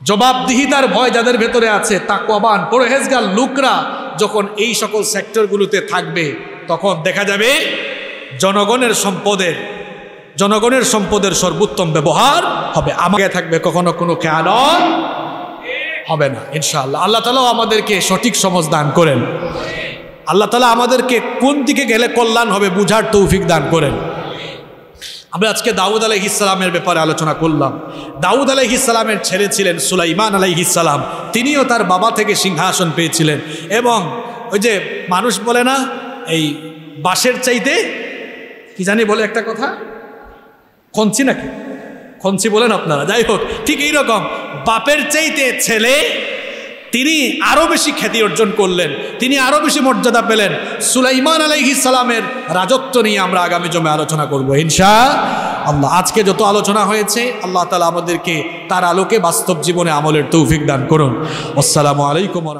জবাবদিহিতার ভয় যাদের ভেতরে আছে তাকুয়াবান পরহেজগার লোকরা যখন এই সকল সেক্টরগুলোতে থাকবে তখন দেখা যাবে জনগণের সম্পদের জনগণের সম্পদের সর্বোত্তম ব্যবহার হবে আমাকে থাকবে কখনো কোনো খেয়াল হবে না ইনশাআল্লাহ আল্লাহ তালাও আমাদেরকে সঠিক সমাজ দান করেন আল্লাহ তালা আমাদেরকে কোন দিকে গেলে কল্যাণ হবে বুঝার তৌফিক দান করেন আমরা আজকে দাউদ আলাইহিসালামের ব্যাপারে আলোচনা করলাম দাউদ আলাইহিসালামের ছেলে ছিলেন সুলাইমান আলাইহিসালাম তিনিও তার বাবা থেকে সিংহাসন পেয়েছিলেন এবং ওই যে মানুষ বলে না এই বাঁশের চাইতে কি জানি বলে একটা কথা খঞ্চি নাকি খঞ্চি বলেন আপনারা যাই হোক ঠিক এইরকম বাপের চাইতে ছেলে তিনি আরও বেশি খ্যাতি অর্জন করলেন তিনি আরও বেশি মর্যাদা পেলেন সুলাইমান আলাইহি সালামের রাজত্ব নিয়ে আমরা আগামী জমে আলোচনা করব হিনসা আল্লাহ আজকে যত আলোচনা হয়েছে আল্লাহ তালা আমাদেরকে তার আলোকে বাস্তব জীবনে আমলের তৌফিক দান করুন আসসালামু আলাইকুম